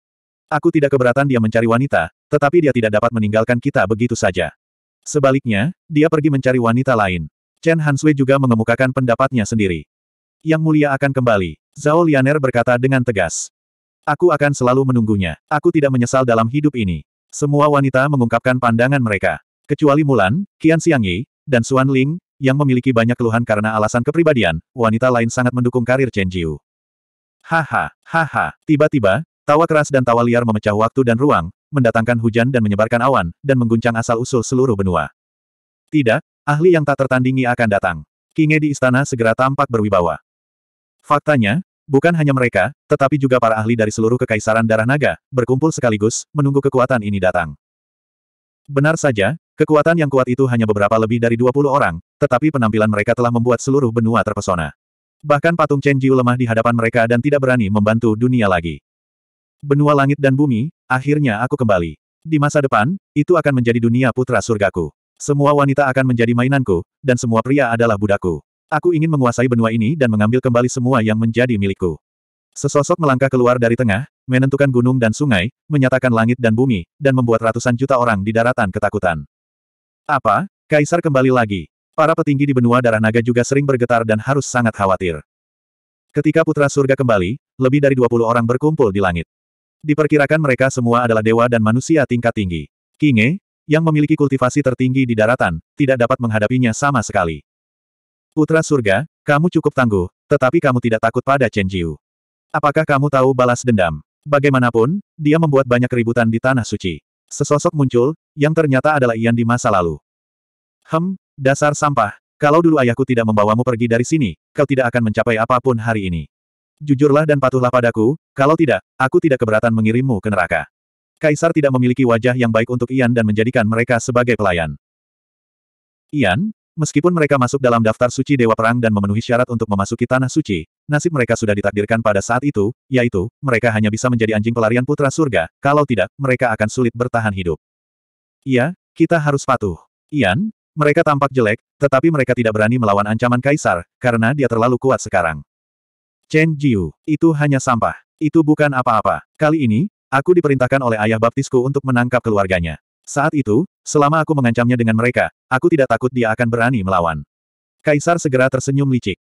Aku tidak keberatan dia mencari wanita, tetapi dia tidak dapat meninggalkan kita begitu saja. Sebaliknya, dia pergi mencari wanita lain. Chen Hansui juga mengemukakan pendapatnya sendiri. Yang mulia akan kembali. Zhao Lianer berkata dengan tegas. Aku akan selalu menunggunya. Aku tidak menyesal dalam hidup ini. Semua wanita mengungkapkan pandangan mereka. Kecuali Mulan, Qian Xiangyi, dan Xuan Ling, yang memiliki banyak keluhan karena alasan kepribadian, wanita lain sangat mendukung karir Chen Jiu. Haha, haha, tiba-tiba, tawa keras dan tawa liar memecah waktu dan ruang, mendatangkan hujan dan menyebarkan awan, dan mengguncang asal-usul seluruh benua. Tidak, ahli yang tak tertandingi akan datang. Kinge di istana segera tampak berwibawa. Faktanya, bukan hanya mereka, tetapi juga para ahli dari seluruh kekaisaran darah naga, berkumpul sekaligus, menunggu kekuatan ini datang. Benar saja, kekuatan yang kuat itu hanya beberapa lebih dari 20 orang, tetapi penampilan mereka telah membuat seluruh benua terpesona. Bahkan patung Chen Jiu lemah di hadapan mereka dan tidak berani membantu dunia lagi benua langit dan bumi, akhirnya aku kembali. Di masa depan, itu akan menjadi dunia putra surgaku. Semua wanita akan menjadi mainanku, dan semua pria adalah budakku. Aku ingin menguasai benua ini dan mengambil kembali semua yang menjadi milikku. Sesosok melangkah keluar dari tengah, menentukan gunung dan sungai, menyatakan langit dan bumi, dan membuat ratusan juta orang di daratan ketakutan. Apa? Kaisar kembali lagi. Para petinggi di benua darah naga juga sering bergetar dan harus sangat khawatir. Ketika putra surga kembali, lebih dari 20 orang berkumpul di langit. Diperkirakan mereka semua adalah dewa dan manusia tingkat tinggi. Kinge, yang memiliki kultivasi tertinggi di daratan, tidak dapat menghadapinya sama sekali. Putra surga, kamu cukup tangguh, tetapi kamu tidak takut pada Chen Jiu. Apakah kamu tahu balas dendam? Bagaimanapun, dia membuat banyak keributan di Tanah Suci. Sesosok muncul, yang ternyata adalah Ian di masa lalu. Hem, dasar sampah, kalau dulu ayahku tidak membawamu pergi dari sini, kau tidak akan mencapai apapun hari ini. Jujurlah dan patuhlah padaku, kalau tidak, aku tidak keberatan mengirimmu ke neraka. Kaisar tidak memiliki wajah yang baik untuk Ian dan menjadikan mereka sebagai pelayan. Ian, meskipun mereka masuk dalam daftar suci Dewa Perang dan memenuhi syarat untuk memasuki Tanah Suci, nasib mereka sudah ditakdirkan pada saat itu, yaitu, mereka hanya bisa menjadi anjing pelarian putra surga, kalau tidak, mereka akan sulit bertahan hidup. Iya, kita harus patuh. Ian, mereka tampak jelek, tetapi mereka tidak berani melawan ancaman Kaisar, karena dia terlalu kuat sekarang. Chen Jiu, itu hanya sampah. Itu bukan apa-apa. Kali ini, aku diperintahkan oleh ayah baptisku untuk menangkap keluarganya. Saat itu, selama aku mengancamnya dengan mereka, aku tidak takut dia akan berani melawan. Kaisar segera tersenyum licik.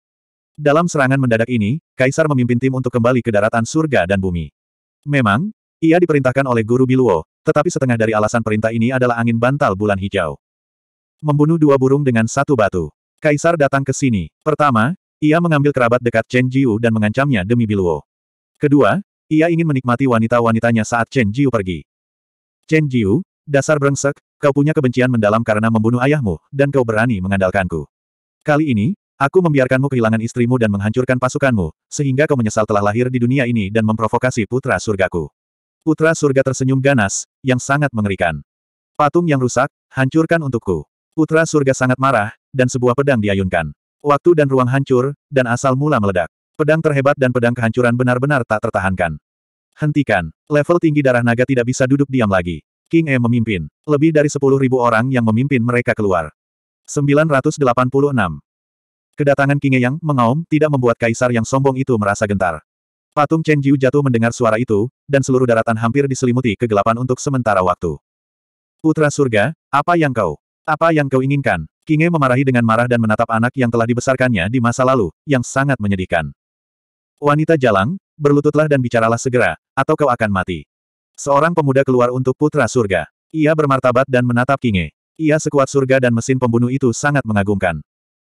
Dalam serangan mendadak ini, Kaisar memimpin tim untuk kembali ke daratan surga dan bumi. Memang, ia diperintahkan oleh Guru Biluo, tetapi setengah dari alasan perintah ini adalah angin bantal bulan hijau. Membunuh dua burung dengan satu batu. Kaisar datang ke sini. Pertama, ia mengambil kerabat dekat Chen Jiu dan mengancamnya demi Biluo. Kedua, ia ingin menikmati wanita-wanitanya saat Chen Jiu pergi. Chen Jiu, dasar brengsek, kau punya kebencian mendalam karena membunuh ayahmu, dan kau berani mengandalkanku. Kali ini, aku membiarkanmu kehilangan istrimu dan menghancurkan pasukanmu, sehingga kau menyesal telah lahir di dunia ini dan memprovokasi putra surgaku. Putra surga tersenyum ganas, yang sangat mengerikan. Patung yang rusak, hancurkan untukku. Putra surga sangat marah, dan sebuah pedang diayunkan. Waktu dan ruang hancur, dan asal mula meledak. Pedang terhebat dan pedang kehancuran benar-benar tak tertahankan. Hentikan. Level tinggi darah naga tidak bisa duduk diam lagi. King E memimpin. Lebih dari sepuluh ribu orang yang memimpin mereka keluar. 986. Kedatangan King E yang mengaum tidak membuat kaisar yang sombong itu merasa gentar. Patung Chen Jiu jatuh mendengar suara itu, dan seluruh daratan hampir diselimuti kegelapan untuk sementara waktu. Putra surga, apa yang kau? Apa yang kau inginkan? Kinge memarahi dengan marah dan menatap anak yang telah dibesarkannya di masa lalu, yang sangat menyedihkan. Wanita jalang, berlututlah dan bicaralah segera, atau kau akan mati. Seorang pemuda keluar untuk putra surga. Ia bermartabat dan menatap Kinge. Ia sekuat surga dan mesin pembunuh itu sangat mengagumkan.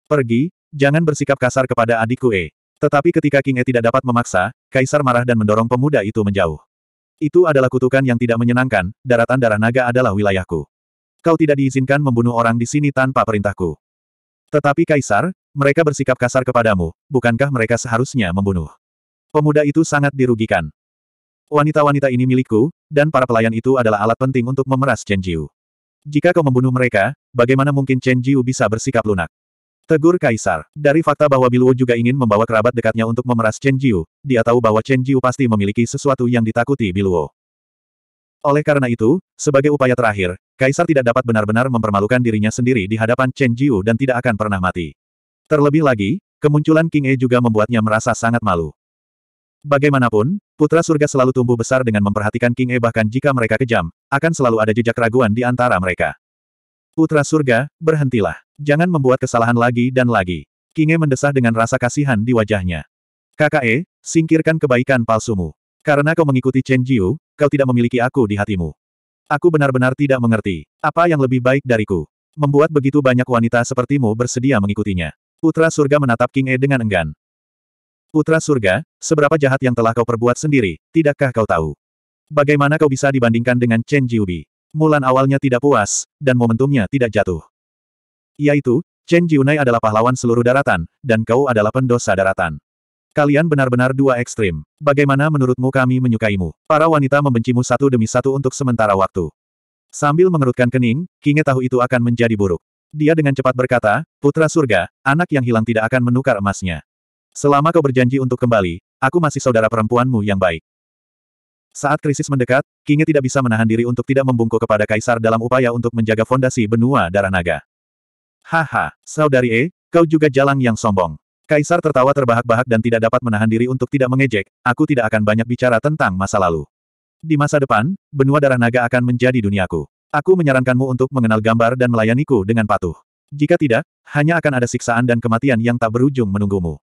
Pergi, jangan bersikap kasar kepada adikku E. Tetapi ketika Kinge tidak dapat memaksa, Kaisar marah dan mendorong pemuda itu menjauh. Itu adalah kutukan yang tidak menyenangkan, daratan darah naga adalah wilayahku. Kau tidak diizinkan membunuh orang di sini tanpa perintahku. Tetapi Kaisar, mereka bersikap kasar kepadamu, bukankah mereka seharusnya membunuh? Pemuda itu sangat dirugikan. Wanita-wanita ini milikku, dan para pelayan itu adalah alat penting untuk memeras Chen Jiu. Jika kau membunuh mereka, bagaimana mungkin Chen Jiu bisa bersikap lunak? Tegur Kaisar. Dari fakta bahwa Biluo juga ingin membawa kerabat dekatnya untuk memeras Chen Jiu, dia tahu bahwa Chen Jiu pasti memiliki sesuatu yang ditakuti Biluo. Oleh karena itu, sebagai upaya terakhir, Kaisar tidak dapat benar-benar mempermalukan dirinya sendiri di hadapan Chen Jiu dan tidak akan pernah mati. Terlebih lagi, kemunculan King E juga membuatnya merasa sangat malu. Bagaimanapun, Putra Surga selalu tumbuh besar dengan memperhatikan King E bahkan jika mereka kejam, akan selalu ada jejak raguan di antara mereka. Putra Surga, berhentilah. Jangan membuat kesalahan lagi dan lagi. King E mendesah dengan rasa kasihan di wajahnya. Kakak E, singkirkan kebaikan palsumu. Karena kau mengikuti Chen Jiu, kau tidak memiliki aku di hatimu. Aku benar-benar tidak mengerti. Apa yang lebih baik dariku? Membuat begitu banyak wanita sepertimu bersedia mengikutinya. Putra surga menatap King E dengan enggan. Putra surga, seberapa jahat yang telah kau perbuat sendiri, tidakkah kau tahu? Bagaimana kau bisa dibandingkan dengan Chen Jiubi? Mulan awalnya tidak puas, dan momentumnya tidak jatuh. Yaitu, Chen Jiunai adalah pahlawan seluruh daratan, dan kau adalah pendosa daratan. Kalian benar-benar dua ekstrim. Bagaimana menurutmu kami menyukaimu? Para wanita membencimu satu demi satu untuk sementara waktu. Sambil mengerutkan kening, Kinge tahu itu akan menjadi buruk. Dia dengan cepat berkata, Putra Surga, anak yang hilang tidak akan menukar emasnya. Selama kau berjanji untuk kembali, aku masih saudara perempuanmu yang baik. Saat krisis mendekat, Kinge tidak bisa menahan diri untuk tidak membungkuk kepada Kaisar dalam upaya untuk menjaga fondasi benua darah naga. Haha, saudari E, kau juga jalan yang sombong. Kaisar tertawa terbahak-bahak dan tidak dapat menahan diri untuk tidak mengejek, aku tidak akan banyak bicara tentang masa lalu. Di masa depan, benua darah naga akan menjadi duniaku. Aku menyarankanmu untuk mengenal gambar dan melayaniku dengan patuh. Jika tidak, hanya akan ada siksaan dan kematian yang tak berujung menunggumu.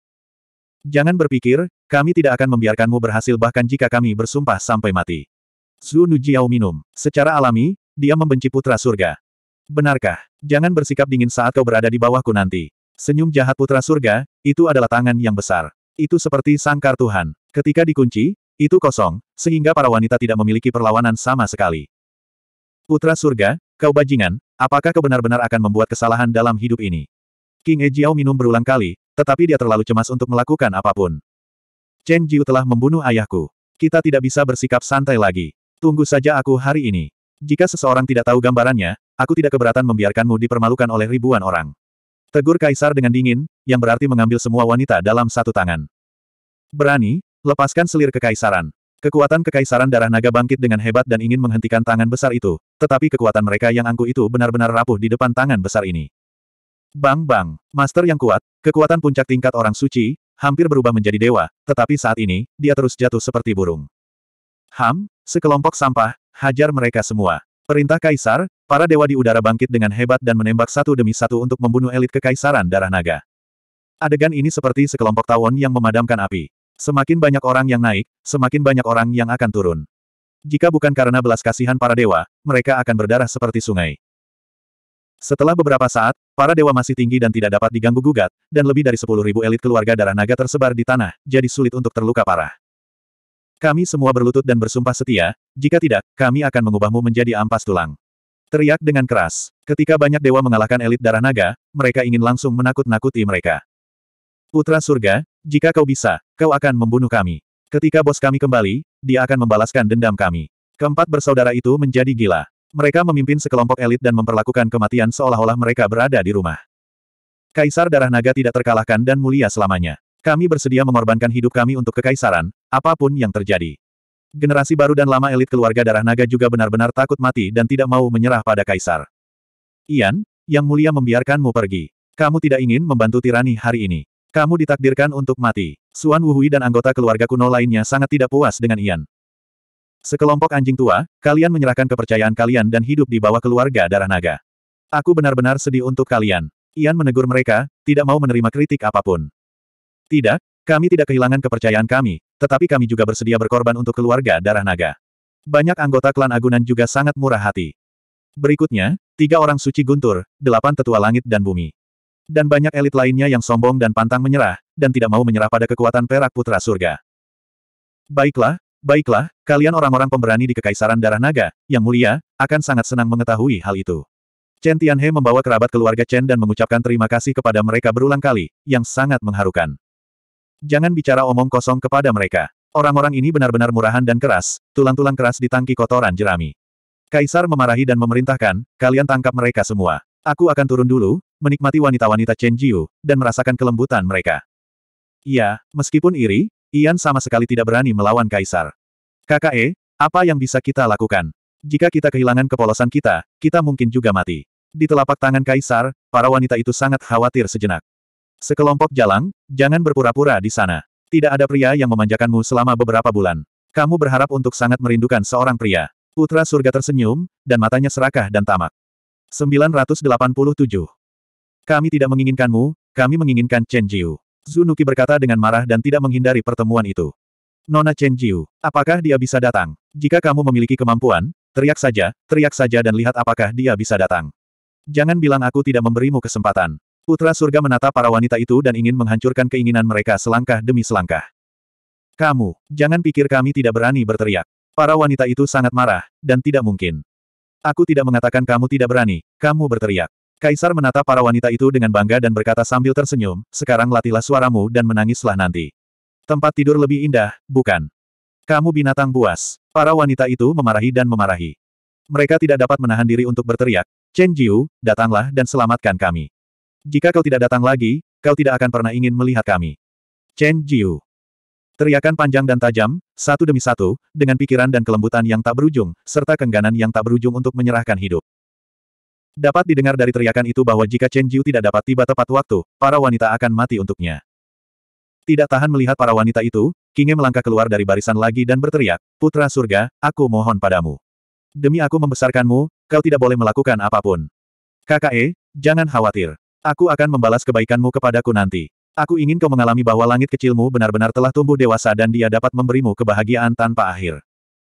Jangan berpikir, kami tidak akan membiarkanmu berhasil bahkan jika kami bersumpah sampai mati. Zhu Nujiao minum. Secara alami, dia membenci putra surga. Benarkah? Jangan bersikap dingin saat kau berada di bawahku nanti. Senyum jahat putra surga, itu adalah tangan yang besar. Itu seperti sangkar Tuhan. Ketika dikunci, itu kosong, sehingga para wanita tidak memiliki perlawanan sama sekali. Putra surga, kau bajingan, apakah kau benar-benar akan membuat kesalahan dalam hidup ini? King Ejiao minum berulang kali, tetapi dia terlalu cemas untuk melakukan apapun. Chen Jiu telah membunuh ayahku. Kita tidak bisa bersikap santai lagi. Tunggu saja aku hari ini. Jika seseorang tidak tahu gambarannya, aku tidak keberatan membiarkanmu dipermalukan oleh ribuan orang. Tegur Kaisar dengan dingin, yang berarti mengambil semua wanita dalam satu tangan. Berani, lepaskan selir kekaisaran. Kekuatan kekaisaran darah naga bangkit dengan hebat dan ingin menghentikan tangan besar itu, tetapi kekuatan mereka yang angku itu benar-benar rapuh di depan tangan besar ini. Bang bang, master yang kuat, kekuatan puncak tingkat orang suci, hampir berubah menjadi dewa, tetapi saat ini, dia terus jatuh seperti burung. Ham, sekelompok sampah, hajar mereka semua. Perintah kaisar, para dewa di udara bangkit dengan hebat dan menembak satu demi satu untuk membunuh elit kekaisaran darah naga. Adegan ini seperti sekelompok tawon yang memadamkan api. Semakin banyak orang yang naik, semakin banyak orang yang akan turun. Jika bukan karena belas kasihan para dewa, mereka akan berdarah seperti sungai. Setelah beberapa saat, para dewa masih tinggi dan tidak dapat diganggu-gugat, dan lebih dari sepuluh ribu elit keluarga darah naga tersebar di tanah, jadi sulit untuk terluka parah. Kami semua berlutut dan bersumpah setia, jika tidak, kami akan mengubahmu menjadi ampas tulang. Teriak dengan keras. Ketika banyak dewa mengalahkan elit darah naga, mereka ingin langsung menakut-nakuti mereka. Putra surga, jika kau bisa, kau akan membunuh kami. Ketika bos kami kembali, dia akan membalaskan dendam kami. Keempat bersaudara itu menjadi gila. Mereka memimpin sekelompok elit dan memperlakukan kematian seolah-olah mereka berada di rumah. Kaisar Darah Naga tidak terkalahkan dan mulia selamanya. Kami bersedia mengorbankan hidup kami untuk kekaisaran, apapun yang terjadi. Generasi baru dan lama elit keluarga darah naga juga benar-benar takut mati dan tidak mau menyerah pada kaisar. Ian, yang mulia membiarkanmu pergi. Kamu tidak ingin membantu tirani hari ini. Kamu ditakdirkan untuk mati. Suan Wuhui dan anggota keluarga kuno lainnya sangat tidak puas dengan Ian. Sekelompok anjing tua, kalian menyerahkan kepercayaan kalian dan hidup di bawah keluarga darah naga. Aku benar-benar sedih untuk kalian. Ian menegur mereka, tidak mau menerima kritik apapun. Tidak, kami tidak kehilangan kepercayaan kami, tetapi kami juga bersedia berkorban untuk keluarga darah naga. Banyak anggota klan Agunan juga sangat murah hati. Berikutnya, tiga orang suci guntur, delapan tetua langit dan bumi. Dan banyak elit lainnya yang sombong dan pantang menyerah, dan tidak mau menyerah pada kekuatan perak putra surga. Baiklah, baiklah, kalian orang-orang pemberani di Kekaisaran Darah Naga, yang mulia, akan sangat senang mengetahui hal itu. Chen Tianhe membawa kerabat keluarga Chen dan mengucapkan terima kasih kepada mereka berulang kali, yang sangat mengharukan. Jangan bicara omong kosong kepada mereka. Orang-orang ini benar-benar murahan dan keras, tulang-tulang keras di tangki kotoran jerami. Kaisar memarahi dan memerintahkan, kalian tangkap mereka semua. Aku akan turun dulu, menikmati wanita-wanita Chen Jiu, dan merasakan kelembutan mereka. Iya, meskipun iri, Ian sama sekali tidak berani melawan Kaisar. KKE, apa yang bisa kita lakukan? Jika kita kehilangan kepolosan kita, kita mungkin juga mati. Di telapak tangan Kaisar, para wanita itu sangat khawatir sejenak. Sekelompok jalang, jangan berpura-pura di sana. Tidak ada pria yang memanjakanmu selama beberapa bulan. Kamu berharap untuk sangat merindukan seorang pria. Putra surga tersenyum, dan matanya serakah dan tamak. 987. Kami tidak menginginkanmu, kami menginginkan Chen Jiu. Zunuki berkata dengan marah dan tidak menghindari pertemuan itu. Nona Chen Jiu, apakah dia bisa datang? Jika kamu memiliki kemampuan, teriak saja, teriak saja dan lihat apakah dia bisa datang. Jangan bilang aku tidak memberimu kesempatan. Putra surga menata para wanita itu dan ingin menghancurkan keinginan mereka selangkah demi selangkah. Kamu, jangan pikir kami tidak berani berteriak. Para wanita itu sangat marah, dan tidak mungkin. Aku tidak mengatakan kamu tidak berani, kamu berteriak. Kaisar menata para wanita itu dengan bangga dan berkata sambil tersenyum, sekarang latihlah suaramu dan menangislah nanti. Tempat tidur lebih indah, bukan? Kamu binatang buas. Para wanita itu memarahi dan memarahi. Mereka tidak dapat menahan diri untuk berteriak, Chen Jiu, datanglah dan selamatkan kami. Jika kau tidak datang lagi, kau tidak akan pernah ingin melihat kami. Chen Jiu. Teriakan panjang dan tajam, satu demi satu, dengan pikiran dan kelembutan yang tak berujung, serta kengganan yang tak berujung untuk menyerahkan hidup. Dapat didengar dari teriakan itu bahwa jika Chen Jiu tidak dapat tiba tepat waktu, para wanita akan mati untuknya. Tidak tahan melihat para wanita itu, Kinge melangkah keluar dari barisan lagi dan berteriak, Putra Surga, aku mohon padamu. Demi aku membesarkanmu, kau tidak boleh melakukan apapun. KKE, jangan khawatir. Aku akan membalas kebaikanmu kepadaku nanti. Aku ingin kau mengalami bahwa langit kecilmu benar-benar telah tumbuh dewasa dan dia dapat memberimu kebahagiaan tanpa akhir.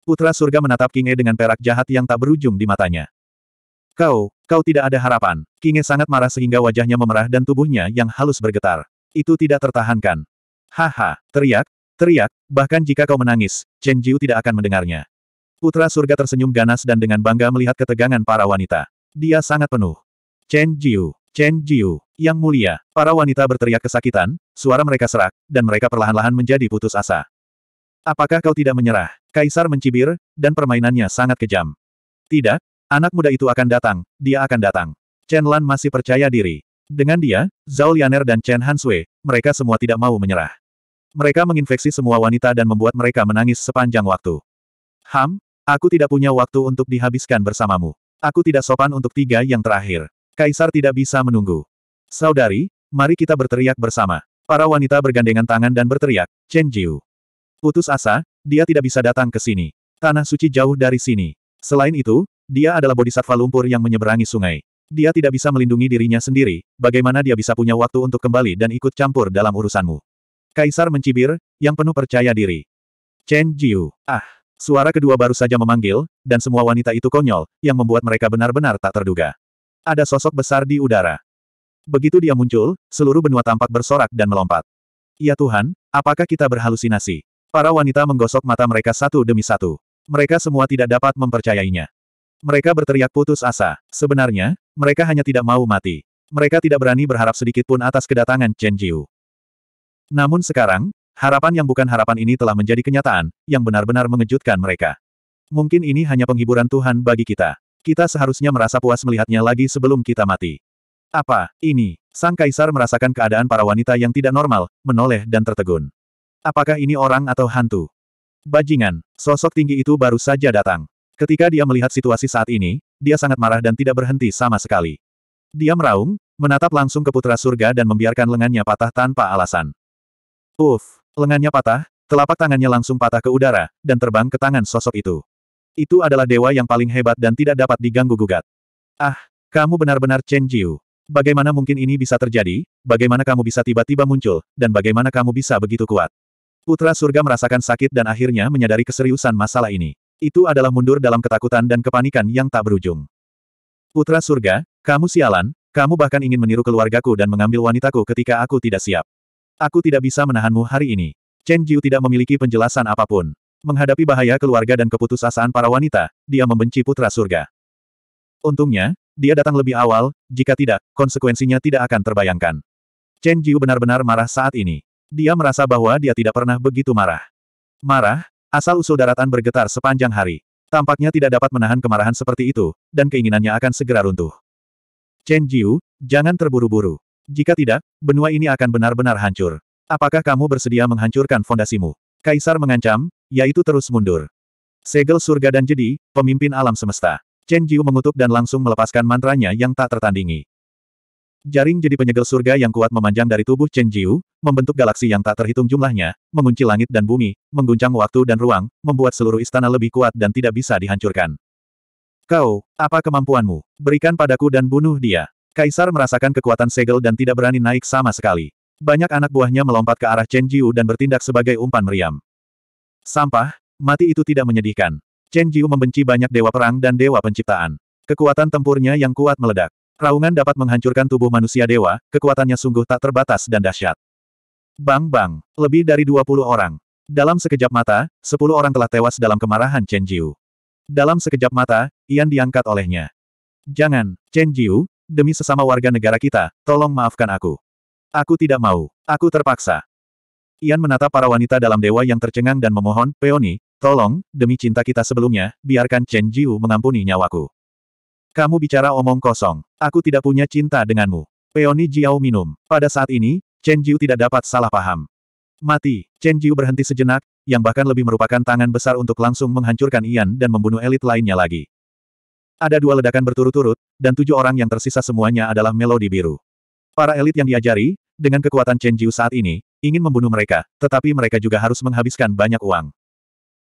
Putra surga menatap Kinge dengan perak jahat yang tak berujung di matanya. Kau, kau tidak ada harapan. Kinge sangat marah sehingga wajahnya memerah dan tubuhnya yang halus bergetar. Itu tidak tertahankan. Haha, teriak, teriak, bahkan jika kau menangis, Chen Jiu tidak akan mendengarnya. Putra surga tersenyum ganas dan dengan bangga melihat ketegangan para wanita. Dia sangat penuh. Chen Jiu, Chen Jiu, yang mulia, para wanita berteriak kesakitan, suara mereka serak, dan mereka perlahan-lahan menjadi putus asa. Apakah kau tidak menyerah? Kaisar mencibir, dan permainannya sangat kejam. Tidak, anak muda itu akan datang, dia akan datang. Chen Lan masih percaya diri. Dengan dia, Zhao Lianer dan Chen Hansui, mereka semua tidak mau menyerah. Mereka menginfeksi semua wanita dan membuat mereka menangis sepanjang waktu. Ham, aku tidak punya waktu untuk dihabiskan bersamamu. Aku tidak sopan untuk tiga yang terakhir. Kaisar tidak bisa menunggu. Saudari, mari kita berteriak bersama. Para wanita bergandengan tangan dan berteriak, Chen Jiu. Putus asa, dia tidak bisa datang ke sini. Tanah suci jauh dari sini. Selain itu, dia adalah bodhisattva lumpur yang menyeberangi sungai. Dia tidak bisa melindungi dirinya sendiri, bagaimana dia bisa punya waktu untuk kembali dan ikut campur dalam urusanmu. Kaisar mencibir, yang penuh percaya diri. Chen Jiu, ah, suara kedua baru saja memanggil, dan semua wanita itu konyol, yang membuat mereka benar-benar tak terduga. Ada sosok besar di udara. Begitu dia muncul, seluruh benua tampak bersorak dan melompat. Ya Tuhan, apakah kita berhalusinasi? Para wanita menggosok mata mereka satu demi satu. Mereka semua tidak dapat mempercayainya. Mereka berteriak putus asa. Sebenarnya, mereka hanya tidak mau mati. Mereka tidak berani berharap sedikit pun atas kedatangan Chen Jiu. Namun sekarang, Harapan yang bukan harapan ini telah menjadi kenyataan, yang benar-benar mengejutkan mereka. Mungkin ini hanya penghiburan Tuhan bagi kita. Kita seharusnya merasa puas melihatnya lagi sebelum kita mati. Apa, ini? Sang Kaisar merasakan keadaan para wanita yang tidak normal, menoleh dan tertegun. Apakah ini orang atau hantu? Bajingan, sosok tinggi itu baru saja datang. Ketika dia melihat situasi saat ini, dia sangat marah dan tidak berhenti sama sekali. Dia meraung, menatap langsung ke putra surga dan membiarkan lengannya patah tanpa alasan. Uf, lengannya patah, telapak tangannya langsung patah ke udara, dan terbang ke tangan sosok itu. Itu adalah dewa yang paling hebat dan tidak dapat diganggu-gugat. Ah, kamu benar-benar Chen Jiu. Bagaimana mungkin ini bisa terjadi, bagaimana kamu bisa tiba-tiba muncul, dan bagaimana kamu bisa begitu kuat. Putra surga merasakan sakit dan akhirnya menyadari keseriusan masalah ini. Itu adalah mundur dalam ketakutan dan kepanikan yang tak berujung. Putra surga, kamu sialan, kamu bahkan ingin meniru keluargaku dan mengambil wanitaku ketika aku tidak siap. Aku tidak bisa menahanmu hari ini. Chen Jiu tidak memiliki penjelasan apapun. Menghadapi bahaya keluarga dan keputusasaan para wanita, dia membenci putra surga. Untungnya, dia datang lebih awal, jika tidak, konsekuensinya tidak akan terbayangkan. Chen Jiu benar-benar marah saat ini. Dia merasa bahwa dia tidak pernah begitu marah. Marah, asal-usul daratan bergetar sepanjang hari. Tampaknya tidak dapat menahan kemarahan seperti itu, dan keinginannya akan segera runtuh. Chen Jiu, jangan terburu-buru. Jika tidak, benua ini akan benar-benar hancur. Apakah kamu bersedia menghancurkan fondasimu? Kaisar mengancam, yaitu terus mundur. Segel surga dan jedi, pemimpin alam semesta. Chen Jiu mengutuk dan langsung melepaskan mantranya yang tak tertandingi. Jaring jadi penyegel surga yang kuat memanjang dari tubuh Chen Jiu, membentuk galaksi yang tak terhitung jumlahnya, mengunci langit dan bumi, mengguncang waktu dan ruang, membuat seluruh istana lebih kuat dan tidak bisa dihancurkan. Kau, apa kemampuanmu? Berikan padaku dan bunuh dia. Kaisar merasakan kekuatan segel dan tidak berani naik sama sekali. Banyak anak buahnya melompat ke arah Chen Jiu dan bertindak sebagai umpan meriam. Sampah, mati itu tidak menyedihkan. Chen Jiu membenci banyak dewa perang dan dewa penciptaan. Kekuatan tempurnya yang kuat meledak. Raungan dapat menghancurkan tubuh manusia dewa, kekuatannya sungguh tak terbatas dan dahsyat. Bang-bang, lebih dari 20 orang. Dalam sekejap mata, 10 orang telah tewas dalam kemarahan Chen Jiu. Dalam sekejap mata, Ian diangkat olehnya. Jangan, Chen Jiu, demi sesama warga negara kita, tolong maafkan aku. Aku tidak mau. Aku terpaksa. Ian menatap para wanita dalam dewa yang tercengang dan memohon, Peoni, tolong, demi cinta kita sebelumnya, biarkan Chen Jiu mengampuni nyawaku. Kamu bicara omong kosong. Aku tidak punya cinta denganmu. Peoni Jiao minum. Pada saat ini, Chen Jiu tidak dapat salah paham. Mati. Chen Jiu berhenti sejenak, yang bahkan lebih merupakan tangan besar untuk langsung menghancurkan Ian dan membunuh elit lainnya lagi. Ada dua ledakan berturut-turut, dan tujuh orang yang tersisa semuanya adalah melodi biru. Para elit yang diajari, dengan kekuatan Chen Jiu saat ini, ingin membunuh mereka, tetapi mereka juga harus menghabiskan banyak uang.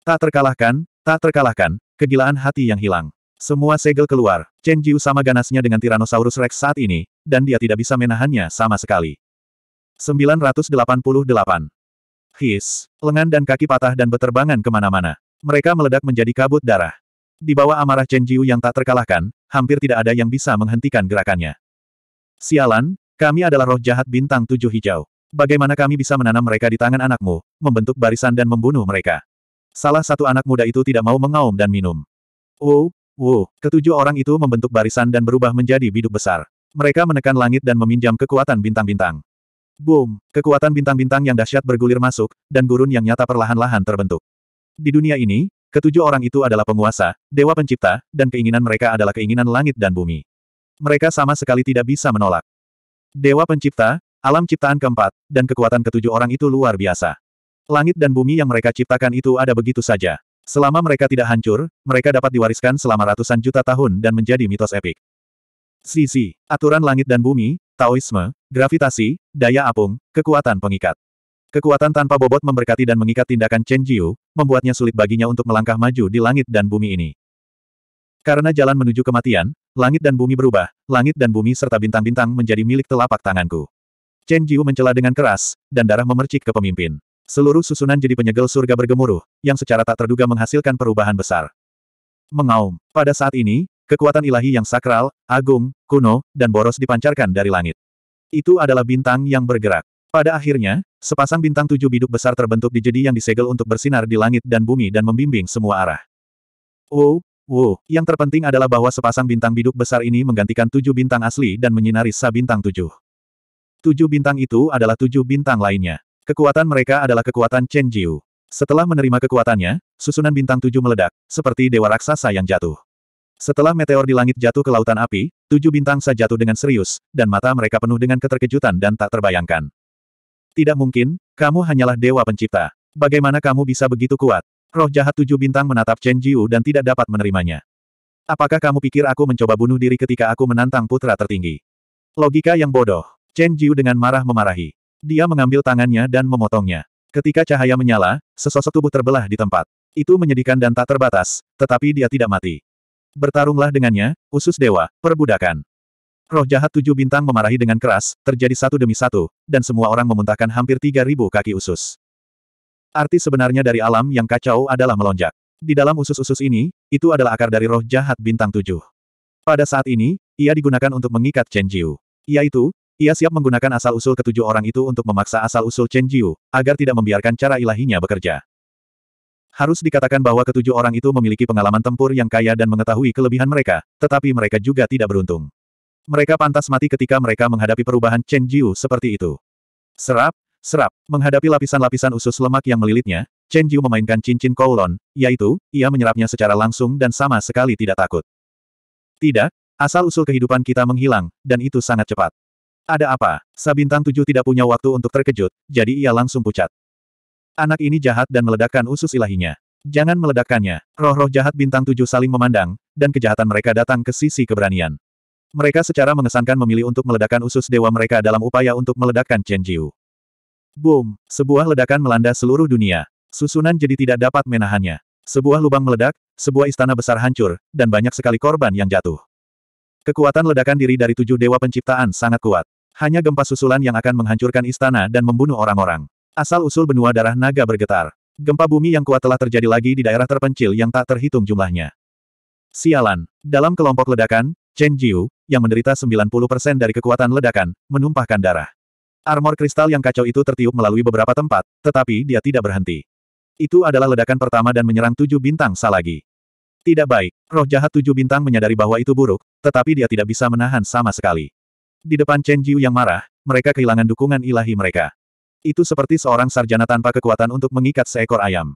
Tak terkalahkan, tak terkalahkan, kegilaan hati yang hilang. Semua segel keluar, Chen Jiu sama ganasnya dengan Tyrannosaurus Rex saat ini, dan dia tidak bisa menahannya sama sekali. 988. His, lengan dan kaki patah dan beterbangan kemana-mana. Mereka meledak menjadi kabut darah. Di bawah amarah Chen Jiu yang tak terkalahkan, hampir tidak ada yang bisa menghentikan gerakannya. Sialan, kami adalah roh jahat bintang tujuh hijau. Bagaimana kami bisa menanam mereka di tangan anakmu, membentuk barisan dan membunuh mereka? Salah satu anak muda itu tidak mau mengaum dan minum. Wow, wow, ketujuh orang itu membentuk barisan dan berubah menjadi biduk besar. Mereka menekan langit dan meminjam kekuatan bintang-bintang. Boom, kekuatan bintang-bintang yang dahsyat bergulir masuk, dan gurun yang nyata perlahan-lahan terbentuk. Di dunia ini, ketujuh orang itu adalah penguasa, dewa pencipta, dan keinginan mereka adalah keinginan langit dan bumi. Mereka sama sekali tidak bisa menolak. Dewa pencipta, alam ciptaan keempat, dan kekuatan ketujuh orang itu luar biasa. Langit dan bumi yang mereka ciptakan itu ada begitu saja. Selama mereka tidak hancur, mereka dapat diwariskan selama ratusan juta tahun dan menjadi mitos epik. Sisi, aturan langit dan bumi, Taoisme, gravitasi, daya apung, kekuatan pengikat. Kekuatan tanpa bobot memberkati dan mengikat tindakan Chen Jiu, membuatnya sulit baginya untuk melangkah maju di langit dan bumi ini. Karena jalan menuju kematian, Langit dan bumi berubah, langit dan bumi serta bintang-bintang menjadi milik telapak tanganku. Chen Jiu mencela dengan keras, dan darah memercik ke pemimpin. Seluruh susunan jadi penyegel surga bergemuruh, yang secara tak terduga menghasilkan perubahan besar. Mengaum. Pada saat ini, kekuatan ilahi yang sakral, agung, kuno, dan boros dipancarkan dari langit. Itu adalah bintang yang bergerak. Pada akhirnya, sepasang bintang tujuh biduk besar terbentuk di jedi yang disegel untuk bersinar di langit dan bumi dan membimbing semua arah. Wow, oh, Wow, yang terpenting adalah bahwa sepasang bintang biduk besar ini menggantikan tujuh bintang asli dan menyinari sa tujuh. Tujuh bintang itu adalah tujuh bintang lainnya. Kekuatan mereka adalah kekuatan Chen Jiu. Setelah menerima kekuatannya, susunan bintang tujuh meledak, seperti dewa raksasa yang jatuh. Setelah meteor di langit jatuh ke lautan api, tujuh bintang sa jatuh dengan serius, dan mata mereka penuh dengan keterkejutan dan tak terbayangkan. Tidak mungkin, kamu hanyalah dewa pencipta. Bagaimana kamu bisa begitu kuat? Roh jahat tujuh bintang menatap Chen Jiu dan tidak dapat menerimanya. Apakah kamu pikir aku mencoba bunuh diri ketika aku menantang putra tertinggi? Logika yang bodoh. Chen Jiu dengan marah memarahi. Dia mengambil tangannya dan memotongnya. Ketika cahaya menyala, sesosok tubuh terbelah di tempat. Itu menyedihkan dan tak terbatas, tetapi dia tidak mati. Bertarunglah dengannya, usus dewa, perbudakan. Roh jahat tujuh bintang memarahi dengan keras, terjadi satu demi satu, dan semua orang memuntahkan hampir tiga ribu kaki usus. Arti sebenarnya dari alam yang kacau adalah melonjak. Di dalam usus-usus ini, itu adalah akar dari roh jahat bintang tujuh. Pada saat ini, ia digunakan untuk mengikat Chen Jiu. Yaitu, ia siap menggunakan asal-usul ketujuh orang itu untuk memaksa asal-usul Chen Jiu, agar tidak membiarkan cara ilahinya bekerja. Harus dikatakan bahwa ketujuh orang itu memiliki pengalaman tempur yang kaya dan mengetahui kelebihan mereka, tetapi mereka juga tidak beruntung. Mereka pantas mati ketika mereka menghadapi perubahan Chen Jiu seperti itu. Serap, Serap, menghadapi lapisan-lapisan usus lemak yang melilitnya, Chen Jiu memainkan cincin Kowlon, yaitu, ia menyerapnya secara langsung dan sama sekali tidak takut. Tidak, asal-usul kehidupan kita menghilang, dan itu sangat cepat. Ada apa? Sabintang tujuh tidak punya waktu untuk terkejut, jadi ia langsung pucat. Anak ini jahat dan meledakkan usus ilahinya. Jangan meledakkannya. Roh-roh jahat bintang tujuh saling memandang, dan kejahatan mereka datang ke sisi keberanian. Mereka secara mengesankan memilih untuk meledakkan usus dewa mereka dalam upaya untuk meledakkan Chen Jiu. Boom! Sebuah ledakan melanda seluruh dunia. Susunan jadi tidak dapat menahannya. Sebuah lubang meledak, sebuah istana besar hancur, dan banyak sekali korban yang jatuh. Kekuatan ledakan diri dari tujuh dewa penciptaan sangat kuat. Hanya gempa susulan yang akan menghancurkan istana dan membunuh orang-orang. Asal-usul benua darah naga bergetar. Gempa bumi yang kuat telah terjadi lagi di daerah terpencil yang tak terhitung jumlahnya. Sialan. Dalam kelompok ledakan, Chen Jiu, yang menderita 90% dari kekuatan ledakan, menumpahkan darah. Armor kristal yang kacau itu tertiup melalui beberapa tempat, tetapi dia tidak berhenti. Itu adalah ledakan pertama dan menyerang tujuh bintang lagi. Tidak baik, roh jahat tujuh bintang menyadari bahwa itu buruk, tetapi dia tidak bisa menahan sama sekali. Di depan Chen Jiu yang marah, mereka kehilangan dukungan ilahi mereka. Itu seperti seorang sarjana tanpa kekuatan untuk mengikat seekor ayam.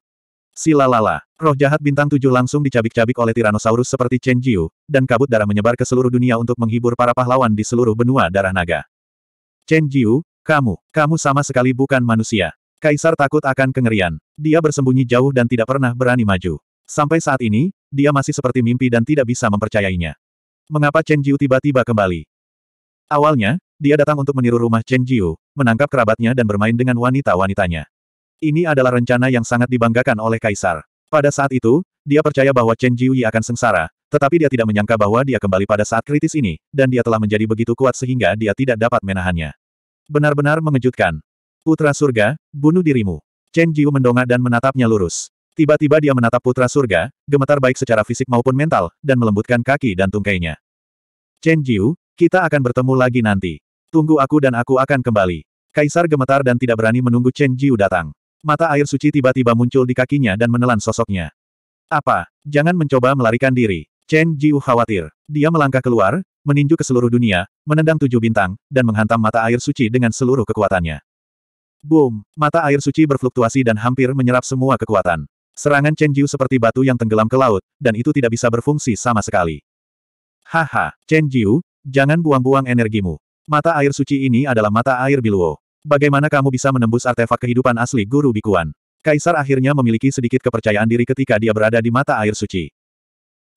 Silalala, roh jahat bintang tujuh langsung dicabik-cabik oleh Tyrannosaurus seperti Chen Jiu, dan kabut darah menyebar ke seluruh dunia untuk menghibur para pahlawan di seluruh benua darah naga. Chen Jiu, kamu, kamu sama sekali bukan manusia. Kaisar takut akan kengerian. Dia bersembunyi jauh dan tidak pernah berani maju. Sampai saat ini, dia masih seperti mimpi dan tidak bisa mempercayainya. Mengapa Chen Jiu tiba-tiba kembali? Awalnya, dia datang untuk meniru rumah Chen Jiu, menangkap kerabatnya dan bermain dengan wanita-wanitanya. Ini adalah rencana yang sangat dibanggakan oleh Kaisar. Pada saat itu, dia percaya bahwa Chen Jiuyi akan sengsara, tetapi dia tidak menyangka bahwa dia kembali pada saat kritis ini, dan dia telah menjadi begitu kuat sehingga dia tidak dapat menahannya. Benar-benar mengejutkan. Putra surga, bunuh dirimu. Chen Jiu mendongak dan menatapnya lurus. Tiba-tiba dia menatap putra surga, gemetar baik secara fisik maupun mental, dan melembutkan kaki dan tungkainya. Chen Jiu, kita akan bertemu lagi nanti. Tunggu aku dan aku akan kembali. Kaisar gemetar dan tidak berani menunggu Chen Jiu datang. Mata air suci tiba-tiba muncul di kakinya dan menelan sosoknya. Apa? Jangan mencoba melarikan diri. Chen Jiu khawatir. Dia melangkah keluar, meninju ke seluruh dunia, menendang tujuh bintang, dan menghantam mata air suci dengan seluruh kekuatannya. Boom! Mata air suci berfluktuasi dan hampir menyerap semua kekuatan. Serangan Chen Jiu seperti batu yang tenggelam ke laut, dan itu tidak bisa berfungsi sama sekali. Haha, Chen Jiu, jangan buang-buang energimu. Mata air suci ini adalah mata air Biluo. Bagaimana kamu bisa menembus artefak kehidupan asli Guru Bikuan? Kaisar akhirnya memiliki sedikit kepercayaan diri ketika dia berada di mata air suci.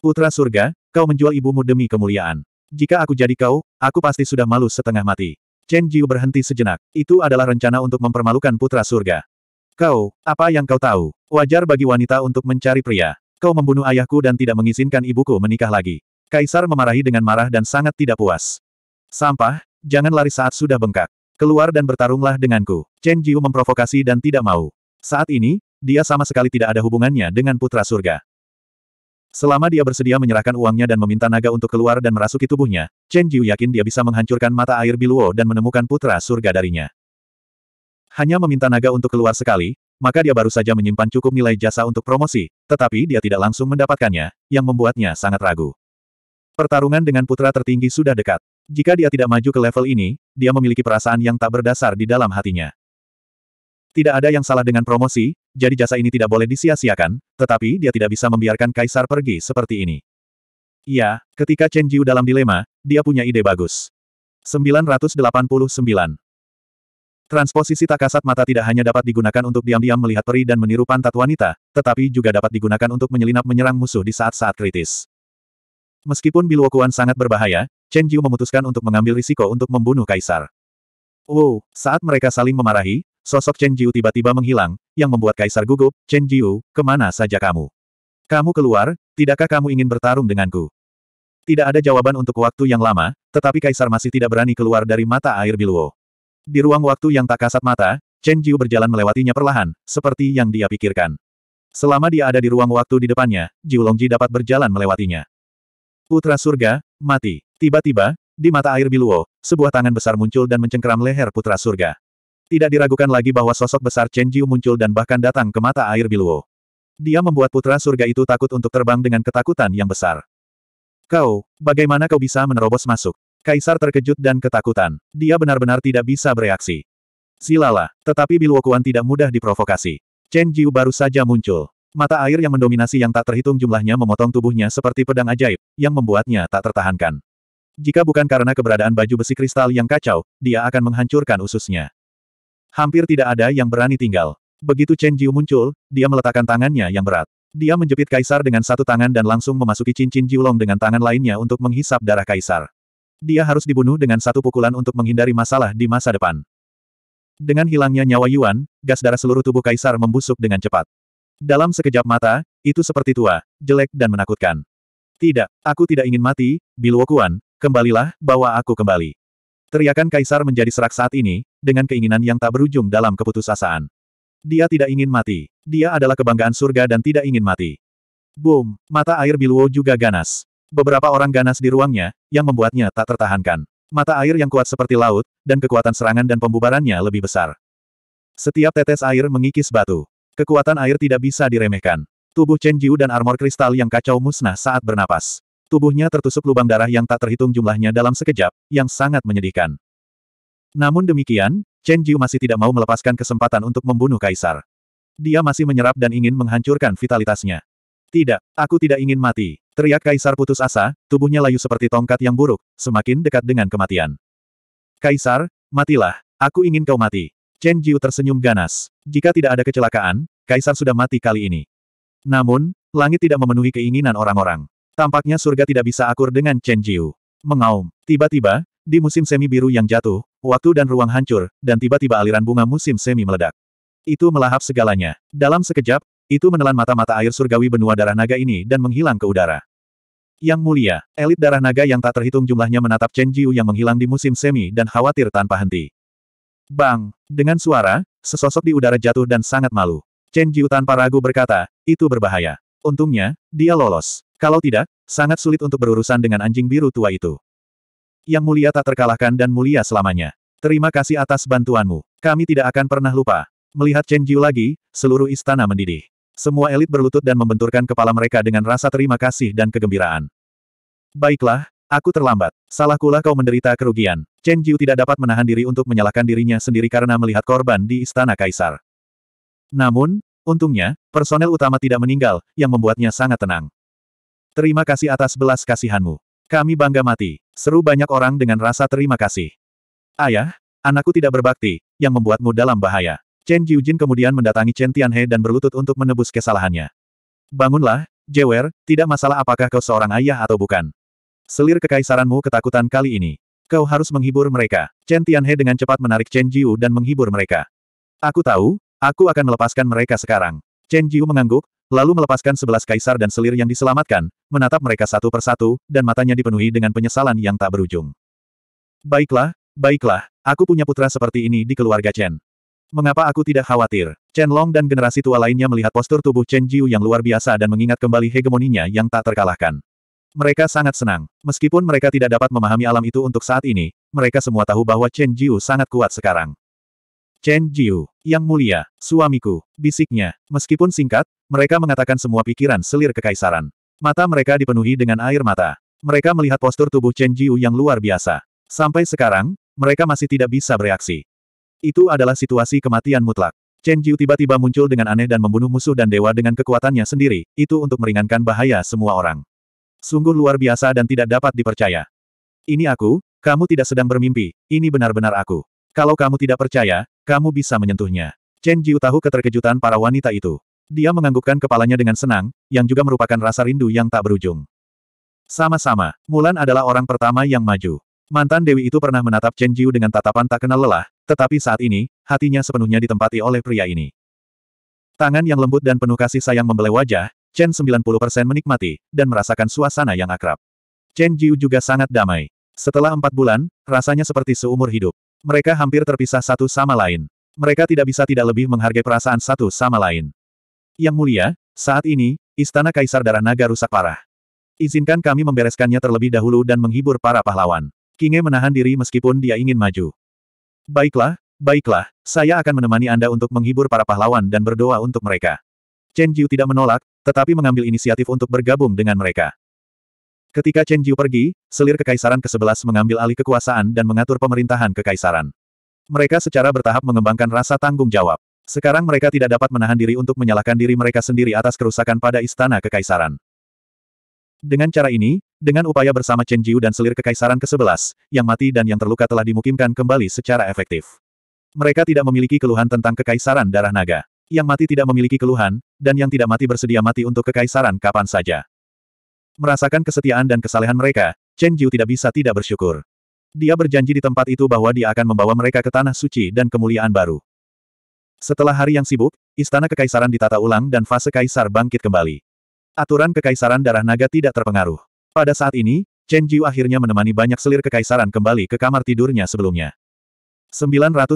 Putra surga, kau menjual ibumu demi kemuliaan. Jika aku jadi kau, aku pasti sudah malu setengah mati. Chen Jiu berhenti sejenak. Itu adalah rencana untuk mempermalukan putra surga. Kau, apa yang kau tahu? Wajar bagi wanita untuk mencari pria. Kau membunuh ayahku dan tidak mengizinkan ibuku menikah lagi. Kaisar memarahi dengan marah dan sangat tidak puas. Sampah, jangan lari saat sudah bengkak. Keluar dan bertarunglah denganku. Chen Jiu memprovokasi dan tidak mau. Saat ini, dia sama sekali tidak ada hubungannya dengan putra surga. Selama dia bersedia menyerahkan uangnya dan meminta naga untuk keluar dan merasuki tubuhnya, Chen Jiu yakin dia bisa menghancurkan mata air Biluo dan menemukan putra surga darinya. Hanya meminta naga untuk keluar sekali, maka dia baru saja menyimpan cukup nilai jasa untuk promosi, tetapi dia tidak langsung mendapatkannya, yang membuatnya sangat ragu. Pertarungan dengan putra tertinggi sudah dekat. Jika dia tidak maju ke level ini, dia memiliki perasaan yang tak berdasar di dalam hatinya. Tidak ada yang salah dengan promosi, jadi jasa ini tidak boleh disia-siakan, tetapi dia tidak bisa membiarkan Kaisar pergi seperti ini. Ya, ketika Chen Jiu dalam dilema, dia punya ide bagus. 989. Transposisi tak kasat mata tidak hanya dapat digunakan untuk diam-diam melihat peri dan meniru pantat wanita, tetapi juga dapat digunakan untuk menyelinap menyerang musuh di saat-saat kritis. Meskipun biluokuan sangat berbahaya, Chen Jiu memutuskan untuk mengambil risiko untuk membunuh Kaisar. Wow, saat mereka saling memarahi, Sosok Chen Jiu tiba-tiba menghilang, yang membuat Kaisar gugup, Chen Jiu, kemana saja kamu? Kamu keluar, tidakkah kamu ingin bertarung denganku? Tidak ada jawaban untuk waktu yang lama, tetapi Kaisar masih tidak berani keluar dari mata air Biluo. Di ruang waktu yang tak kasat mata, Chen Jiu berjalan melewatinya perlahan, seperti yang dia pikirkan. Selama dia ada di ruang waktu di depannya, Jiu Longji dapat berjalan melewatinya. Putra surga, mati. Tiba-tiba, di mata air Biluo, sebuah tangan besar muncul dan mencengkeram leher putra surga. Tidak diragukan lagi bahwa sosok besar Chen Jiu muncul dan bahkan datang ke mata air Biluo. Dia membuat putra surga itu takut untuk terbang dengan ketakutan yang besar. Kau, bagaimana kau bisa menerobos masuk? Kaisar terkejut dan ketakutan. Dia benar-benar tidak bisa bereaksi. Silalah, tetapi Biluo Kuan tidak mudah diprovokasi. Chen Jiu baru saja muncul. Mata air yang mendominasi yang tak terhitung jumlahnya memotong tubuhnya seperti pedang ajaib, yang membuatnya tak tertahankan. Jika bukan karena keberadaan baju besi kristal yang kacau, dia akan menghancurkan ususnya. Hampir tidak ada yang berani tinggal. Begitu Chen Jiu muncul, dia meletakkan tangannya yang berat. Dia menjepit kaisar dengan satu tangan dan langsung memasuki cincin Jiulong dengan tangan lainnya untuk menghisap darah kaisar. Dia harus dibunuh dengan satu pukulan untuk menghindari masalah di masa depan. Dengan hilangnya nyawa Yuan, gas darah seluruh tubuh kaisar membusuk dengan cepat. Dalam sekejap mata, itu seperti tua, jelek dan menakutkan. Tidak, aku tidak ingin mati, biluokuan. kembalilah, bawa aku kembali. Teriakan kaisar menjadi serak saat ini, dengan keinginan yang tak berujung dalam keputusasaan. Dia tidak ingin mati. Dia adalah kebanggaan surga dan tidak ingin mati. Boom! Mata air Biluo juga ganas. Beberapa orang ganas di ruangnya, yang membuatnya tak tertahankan. Mata air yang kuat seperti laut, dan kekuatan serangan dan pembubarannya lebih besar. Setiap tetes air mengikis batu. Kekuatan air tidak bisa diremehkan. Tubuh Chen Jiu dan armor kristal yang kacau musnah saat bernapas. Tubuhnya tertusuk lubang darah yang tak terhitung jumlahnya dalam sekejap, yang sangat menyedihkan. Namun demikian, Chen Jiu masih tidak mau melepaskan kesempatan untuk membunuh Kaisar. Dia masih menyerap dan ingin menghancurkan vitalitasnya. Tidak, aku tidak ingin mati. Teriak Kaisar putus asa, tubuhnya layu seperti tongkat yang buruk, semakin dekat dengan kematian. Kaisar, matilah. Aku ingin kau mati. Chen Jiu tersenyum ganas. Jika tidak ada kecelakaan, Kaisar sudah mati kali ini. Namun, langit tidak memenuhi keinginan orang-orang. Tampaknya surga tidak bisa akur dengan Chen Jiu. Mengaum. Tiba-tiba, di musim semi biru yang jatuh, waktu dan ruang hancur, dan tiba-tiba aliran bunga musim semi meledak. Itu melahap segalanya. Dalam sekejap, itu menelan mata-mata air surgawi benua darah naga ini dan menghilang ke udara. Yang mulia, elit darah naga yang tak terhitung jumlahnya menatap Chen Jiu yang menghilang di musim semi dan khawatir tanpa henti. Bang! Dengan suara, sesosok di udara jatuh dan sangat malu. Chen Jiu tanpa ragu berkata, itu berbahaya. Untungnya, dia lolos. Kalau tidak, sangat sulit untuk berurusan dengan anjing biru tua itu yang mulia tak terkalahkan dan mulia selamanya. Terima kasih atas bantuanmu. Kami tidak akan pernah lupa. Melihat Chen Jiu lagi, seluruh istana mendidih. Semua elit berlutut dan membenturkan kepala mereka dengan rasa terima kasih dan kegembiraan. Baiklah, aku terlambat. Salahkulah kau menderita kerugian. Chen Jiu tidak dapat menahan diri untuk menyalahkan dirinya sendiri karena melihat korban di istana kaisar. Namun, untungnya, personel utama tidak meninggal, yang membuatnya sangat tenang. Terima kasih atas belas kasihanmu. Kami bangga mati, seru banyak orang dengan rasa terima kasih. Ayah, anakku tidak berbakti, yang membuatmu dalam bahaya. Chen Jiujin kemudian mendatangi Chen Tianhe dan berlutut untuk menebus kesalahannya. Bangunlah, Jewer, tidak masalah apakah kau seorang ayah atau bukan. Selir kekaisaranmu ketakutan kali ini. Kau harus menghibur mereka. Chen Tianhe dengan cepat menarik Chen Jiu dan menghibur mereka. Aku tahu, aku akan melepaskan mereka sekarang. Chen Jiu mengangguk, Lalu melepaskan sebelas kaisar dan selir yang diselamatkan, menatap mereka satu persatu, dan matanya dipenuhi dengan penyesalan yang tak berujung. Baiklah, baiklah, aku punya putra seperti ini di keluarga Chen. Mengapa aku tidak khawatir? Chen Long dan generasi tua lainnya melihat postur tubuh Chen Jiu yang luar biasa dan mengingat kembali hegemoninya yang tak terkalahkan. Mereka sangat senang. Meskipun mereka tidak dapat memahami alam itu untuk saat ini, mereka semua tahu bahwa Chen Jiu sangat kuat sekarang. Chen Jiu, yang mulia, suamiku, bisiknya. Meskipun singkat, mereka mengatakan semua pikiran selir kekaisaran. Mata mereka dipenuhi dengan air mata. Mereka melihat postur tubuh Chen Jiu yang luar biasa. Sampai sekarang, mereka masih tidak bisa bereaksi. Itu adalah situasi kematian mutlak. Chen Jiu tiba-tiba muncul dengan aneh dan membunuh musuh dan dewa dengan kekuatannya sendiri, itu untuk meringankan bahaya semua orang. Sungguh luar biasa dan tidak dapat dipercaya. Ini aku, kamu tidak sedang bermimpi, ini benar-benar aku. Kalau kamu tidak percaya, kamu bisa menyentuhnya. Chen Jiu tahu keterkejutan para wanita itu. Dia menganggukkan kepalanya dengan senang, yang juga merupakan rasa rindu yang tak berujung. Sama-sama, Mulan adalah orang pertama yang maju. Mantan Dewi itu pernah menatap Chen Jiu dengan tatapan tak kenal lelah, tetapi saat ini, hatinya sepenuhnya ditempati oleh pria ini. Tangan yang lembut dan penuh kasih sayang membelai wajah, Chen 90% menikmati, dan merasakan suasana yang akrab. Chen Jiu juga sangat damai. Setelah empat bulan, rasanya seperti seumur hidup. Mereka hampir terpisah satu sama lain. Mereka tidak bisa tidak lebih menghargai perasaan satu sama lain. Yang mulia, saat ini, Istana Kaisar Darah Naga rusak parah. Izinkan kami membereskannya terlebih dahulu dan menghibur para pahlawan. Kinge menahan diri meskipun dia ingin maju. Baiklah, baiklah, saya akan menemani Anda untuk menghibur para pahlawan dan berdoa untuk mereka. Chen Jiu tidak menolak, tetapi mengambil inisiatif untuk bergabung dengan mereka. Ketika Chen Jiu pergi, selir kekaisaran ke-11 mengambil alih kekuasaan dan mengatur pemerintahan kekaisaran. Mereka secara bertahap mengembangkan rasa tanggung jawab. Sekarang mereka tidak dapat menahan diri untuk menyalahkan diri mereka sendiri atas kerusakan pada istana kekaisaran. Dengan cara ini, dengan upaya bersama Chen Jiu dan selir kekaisaran ke-11, yang mati dan yang terluka telah dimukimkan kembali secara efektif. Mereka tidak memiliki keluhan tentang kekaisaran darah naga. Yang mati tidak memiliki keluhan, dan yang tidak mati bersedia mati untuk kekaisaran kapan saja. Merasakan kesetiaan dan kesalehan mereka, Chen Jiu tidak bisa tidak bersyukur. Dia berjanji di tempat itu bahwa dia akan membawa mereka ke tanah suci dan kemuliaan baru. Setelah hari yang sibuk, istana kekaisaran ditata ulang dan fase kaisar bangkit kembali. Aturan kekaisaran darah naga tidak terpengaruh. Pada saat ini, Chen Jiu akhirnya menemani banyak selir kekaisaran kembali ke kamar tidurnya sebelumnya. 990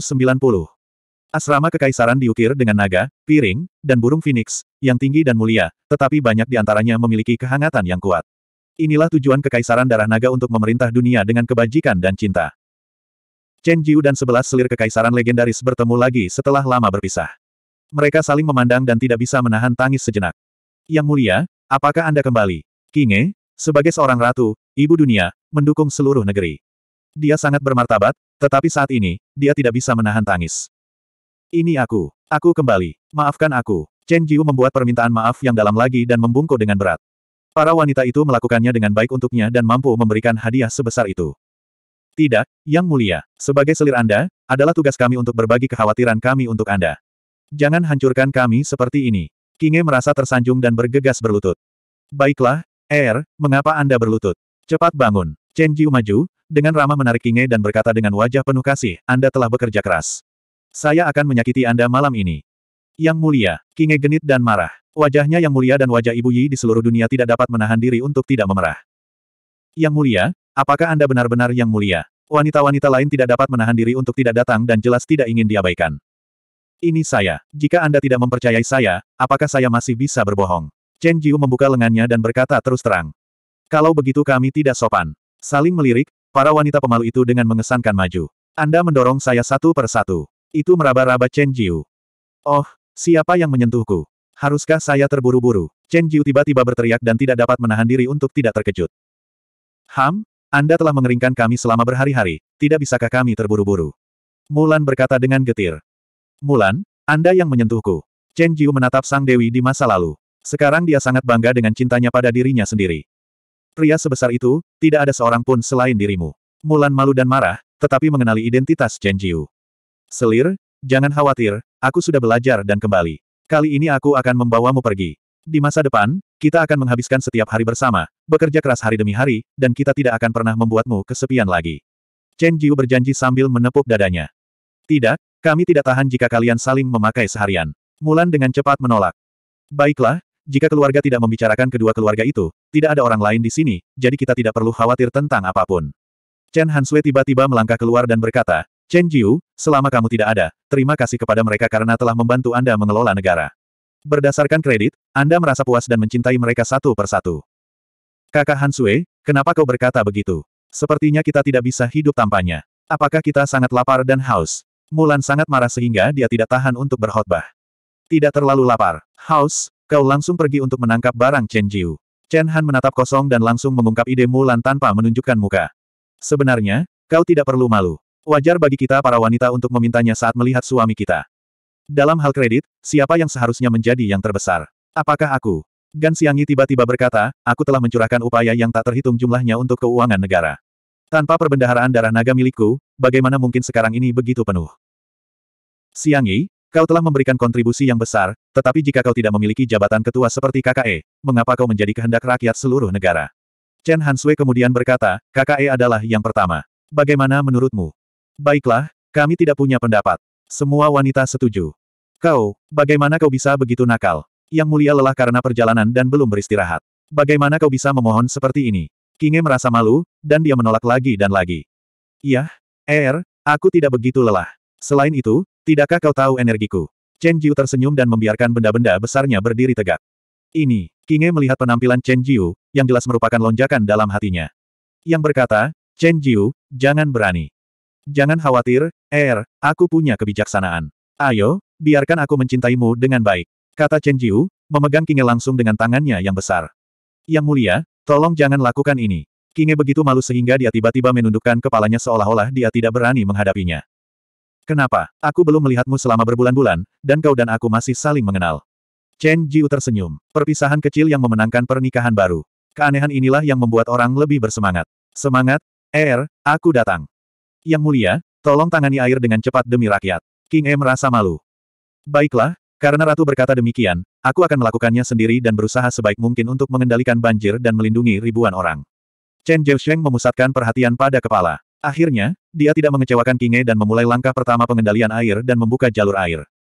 Asrama kekaisaran diukir dengan naga, piring, dan burung phoenix, yang tinggi dan mulia, tetapi banyak di antaranya memiliki kehangatan yang kuat. Inilah tujuan kekaisaran darah naga untuk memerintah dunia dengan kebajikan dan cinta. Chen Jiu dan sebelas selir kekaisaran legendaris bertemu lagi setelah lama berpisah. Mereka saling memandang dan tidak bisa menahan tangis sejenak. Yang mulia, apakah Anda kembali? Kinge, sebagai seorang ratu, ibu dunia, mendukung seluruh negeri. Dia sangat bermartabat, tetapi saat ini, dia tidak bisa menahan tangis. Ini aku. Aku kembali. Maafkan aku. Chen Jiu membuat permintaan maaf yang dalam lagi dan membungkuk dengan berat. Para wanita itu melakukannya dengan baik untuknya dan mampu memberikan hadiah sebesar itu. Tidak, Yang Mulia, sebagai selir Anda, adalah tugas kami untuk berbagi kekhawatiran kami untuk Anda. Jangan hancurkan kami seperti ini. Kinge merasa tersanjung dan bergegas berlutut. Baiklah, Er, mengapa Anda berlutut? Cepat bangun. Chen Jiu maju, dengan ramah menarik Kinge dan berkata dengan wajah penuh kasih, Anda telah bekerja keras. Saya akan menyakiti Anda malam ini. Yang mulia, Kinge genit dan marah. Wajahnya yang mulia dan wajah Ibu Yi di seluruh dunia tidak dapat menahan diri untuk tidak memerah. Yang mulia, apakah Anda benar-benar yang mulia? Wanita-wanita lain tidak dapat menahan diri untuk tidak datang dan jelas tidak ingin diabaikan. Ini saya. Jika Anda tidak mempercayai saya, apakah saya masih bisa berbohong? Chen Jiu membuka lengannya dan berkata terus terang. Kalau begitu kami tidak sopan. Saling melirik, para wanita pemalu itu dengan mengesankan maju. Anda mendorong saya satu per satu. Itu meraba-raba Chen Jiu. Oh, siapa yang menyentuhku? Haruskah saya terburu-buru? Chen Jiu tiba-tiba berteriak dan tidak dapat menahan diri untuk tidak terkejut. Ham, Anda telah mengeringkan kami selama berhari-hari, tidak bisakah kami terburu-buru? Mulan berkata dengan getir. Mulan, Anda yang menyentuhku. Chen Jiu menatap Sang Dewi di masa lalu. Sekarang dia sangat bangga dengan cintanya pada dirinya sendiri. Pria sebesar itu, tidak ada seorang pun selain dirimu. Mulan malu dan marah, tetapi mengenali identitas Chen Jiu. Selir, jangan khawatir, aku sudah belajar dan kembali. Kali ini aku akan membawamu pergi. Di masa depan, kita akan menghabiskan setiap hari bersama, bekerja keras hari demi hari, dan kita tidak akan pernah membuatmu kesepian lagi. Chen Jiu berjanji sambil menepuk dadanya. Tidak, kami tidak tahan jika kalian saling memakai seharian. Mulan dengan cepat menolak. Baiklah, jika keluarga tidak membicarakan kedua keluarga itu, tidak ada orang lain di sini, jadi kita tidak perlu khawatir tentang apapun. Chen Hansue tiba-tiba melangkah keluar dan berkata, Chen Jiu, selama kamu tidak ada, terima kasih kepada mereka karena telah membantu Anda mengelola negara. Berdasarkan kredit, Anda merasa puas dan mencintai mereka satu persatu. Kakak Han Sui, kenapa kau berkata begitu? Sepertinya kita tidak bisa hidup tanpanya. Apakah kita sangat lapar dan haus? Mulan sangat marah sehingga dia tidak tahan untuk berkhotbah. Tidak terlalu lapar. Haus, kau langsung pergi untuk menangkap barang Chen Jiu. Chen Han menatap kosong dan langsung mengungkap ide Mulan tanpa menunjukkan muka. Sebenarnya, kau tidak perlu malu. Wajar bagi kita para wanita untuk memintanya saat melihat suami kita. Dalam hal kredit, siapa yang seharusnya menjadi yang terbesar? Apakah aku? Gan Xiangyi tiba-tiba berkata, aku telah mencurahkan upaya yang tak terhitung jumlahnya untuk keuangan negara. Tanpa perbendaharaan darah naga milikku, bagaimana mungkin sekarang ini begitu penuh? Xiangyi, kau telah memberikan kontribusi yang besar, tetapi jika kau tidak memiliki jabatan ketua seperti KKE, mengapa kau menjadi kehendak rakyat seluruh negara? Chen Hanswe kemudian berkata, KKE adalah yang pertama. Bagaimana menurutmu? Baiklah, kami tidak punya pendapat. Semua wanita setuju. Kau, bagaimana kau bisa begitu nakal? Yang mulia lelah karena perjalanan dan belum beristirahat. Bagaimana kau bisa memohon seperti ini? Kinge merasa malu, dan dia menolak lagi dan lagi. Iya, Er, aku tidak begitu lelah. Selain itu, tidakkah kau tahu energiku? Chen Jiu tersenyum dan membiarkan benda-benda besarnya berdiri tegak. Ini, Kinge melihat penampilan Chen Jiu, yang jelas merupakan lonjakan dalam hatinya. Yang berkata, Chen Jiu, jangan berani. Jangan khawatir, Er, aku punya kebijaksanaan. Ayo, biarkan aku mencintaimu dengan baik. Kata Chen Jiu, memegang Kinge langsung dengan tangannya yang besar. Yang mulia, tolong jangan lakukan ini. Kinge begitu malu sehingga dia tiba-tiba menundukkan kepalanya seolah-olah dia tidak berani menghadapinya. Kenapa? Aku belum melihatmu selama berbulan-bulan, dan kau dan aku masih saling mengenal. Chen Jiu tersenyum. Perpisahan kecil yang memenangkan pernikahan baru. Keanehan inilah yang membuat orang lebih bersemangat. Semangat, Er, aku datang. Yang mulia, tolong tangani air dengan cepat demi rakyat. King E merasa malu. Baiklah, karena Ratu berkata demikian, aku akan melakukannya sendiri dan berusaha sebaik mungkin untuk mengendalikan banjir dan melindungi ribuan orang. Chen Jiusheng memusatkan perhatian pada kepala. Akhirnya, dia tidak mengecewakan King E dan memulai langkah pertama pengendalian air dan membuka jalur air.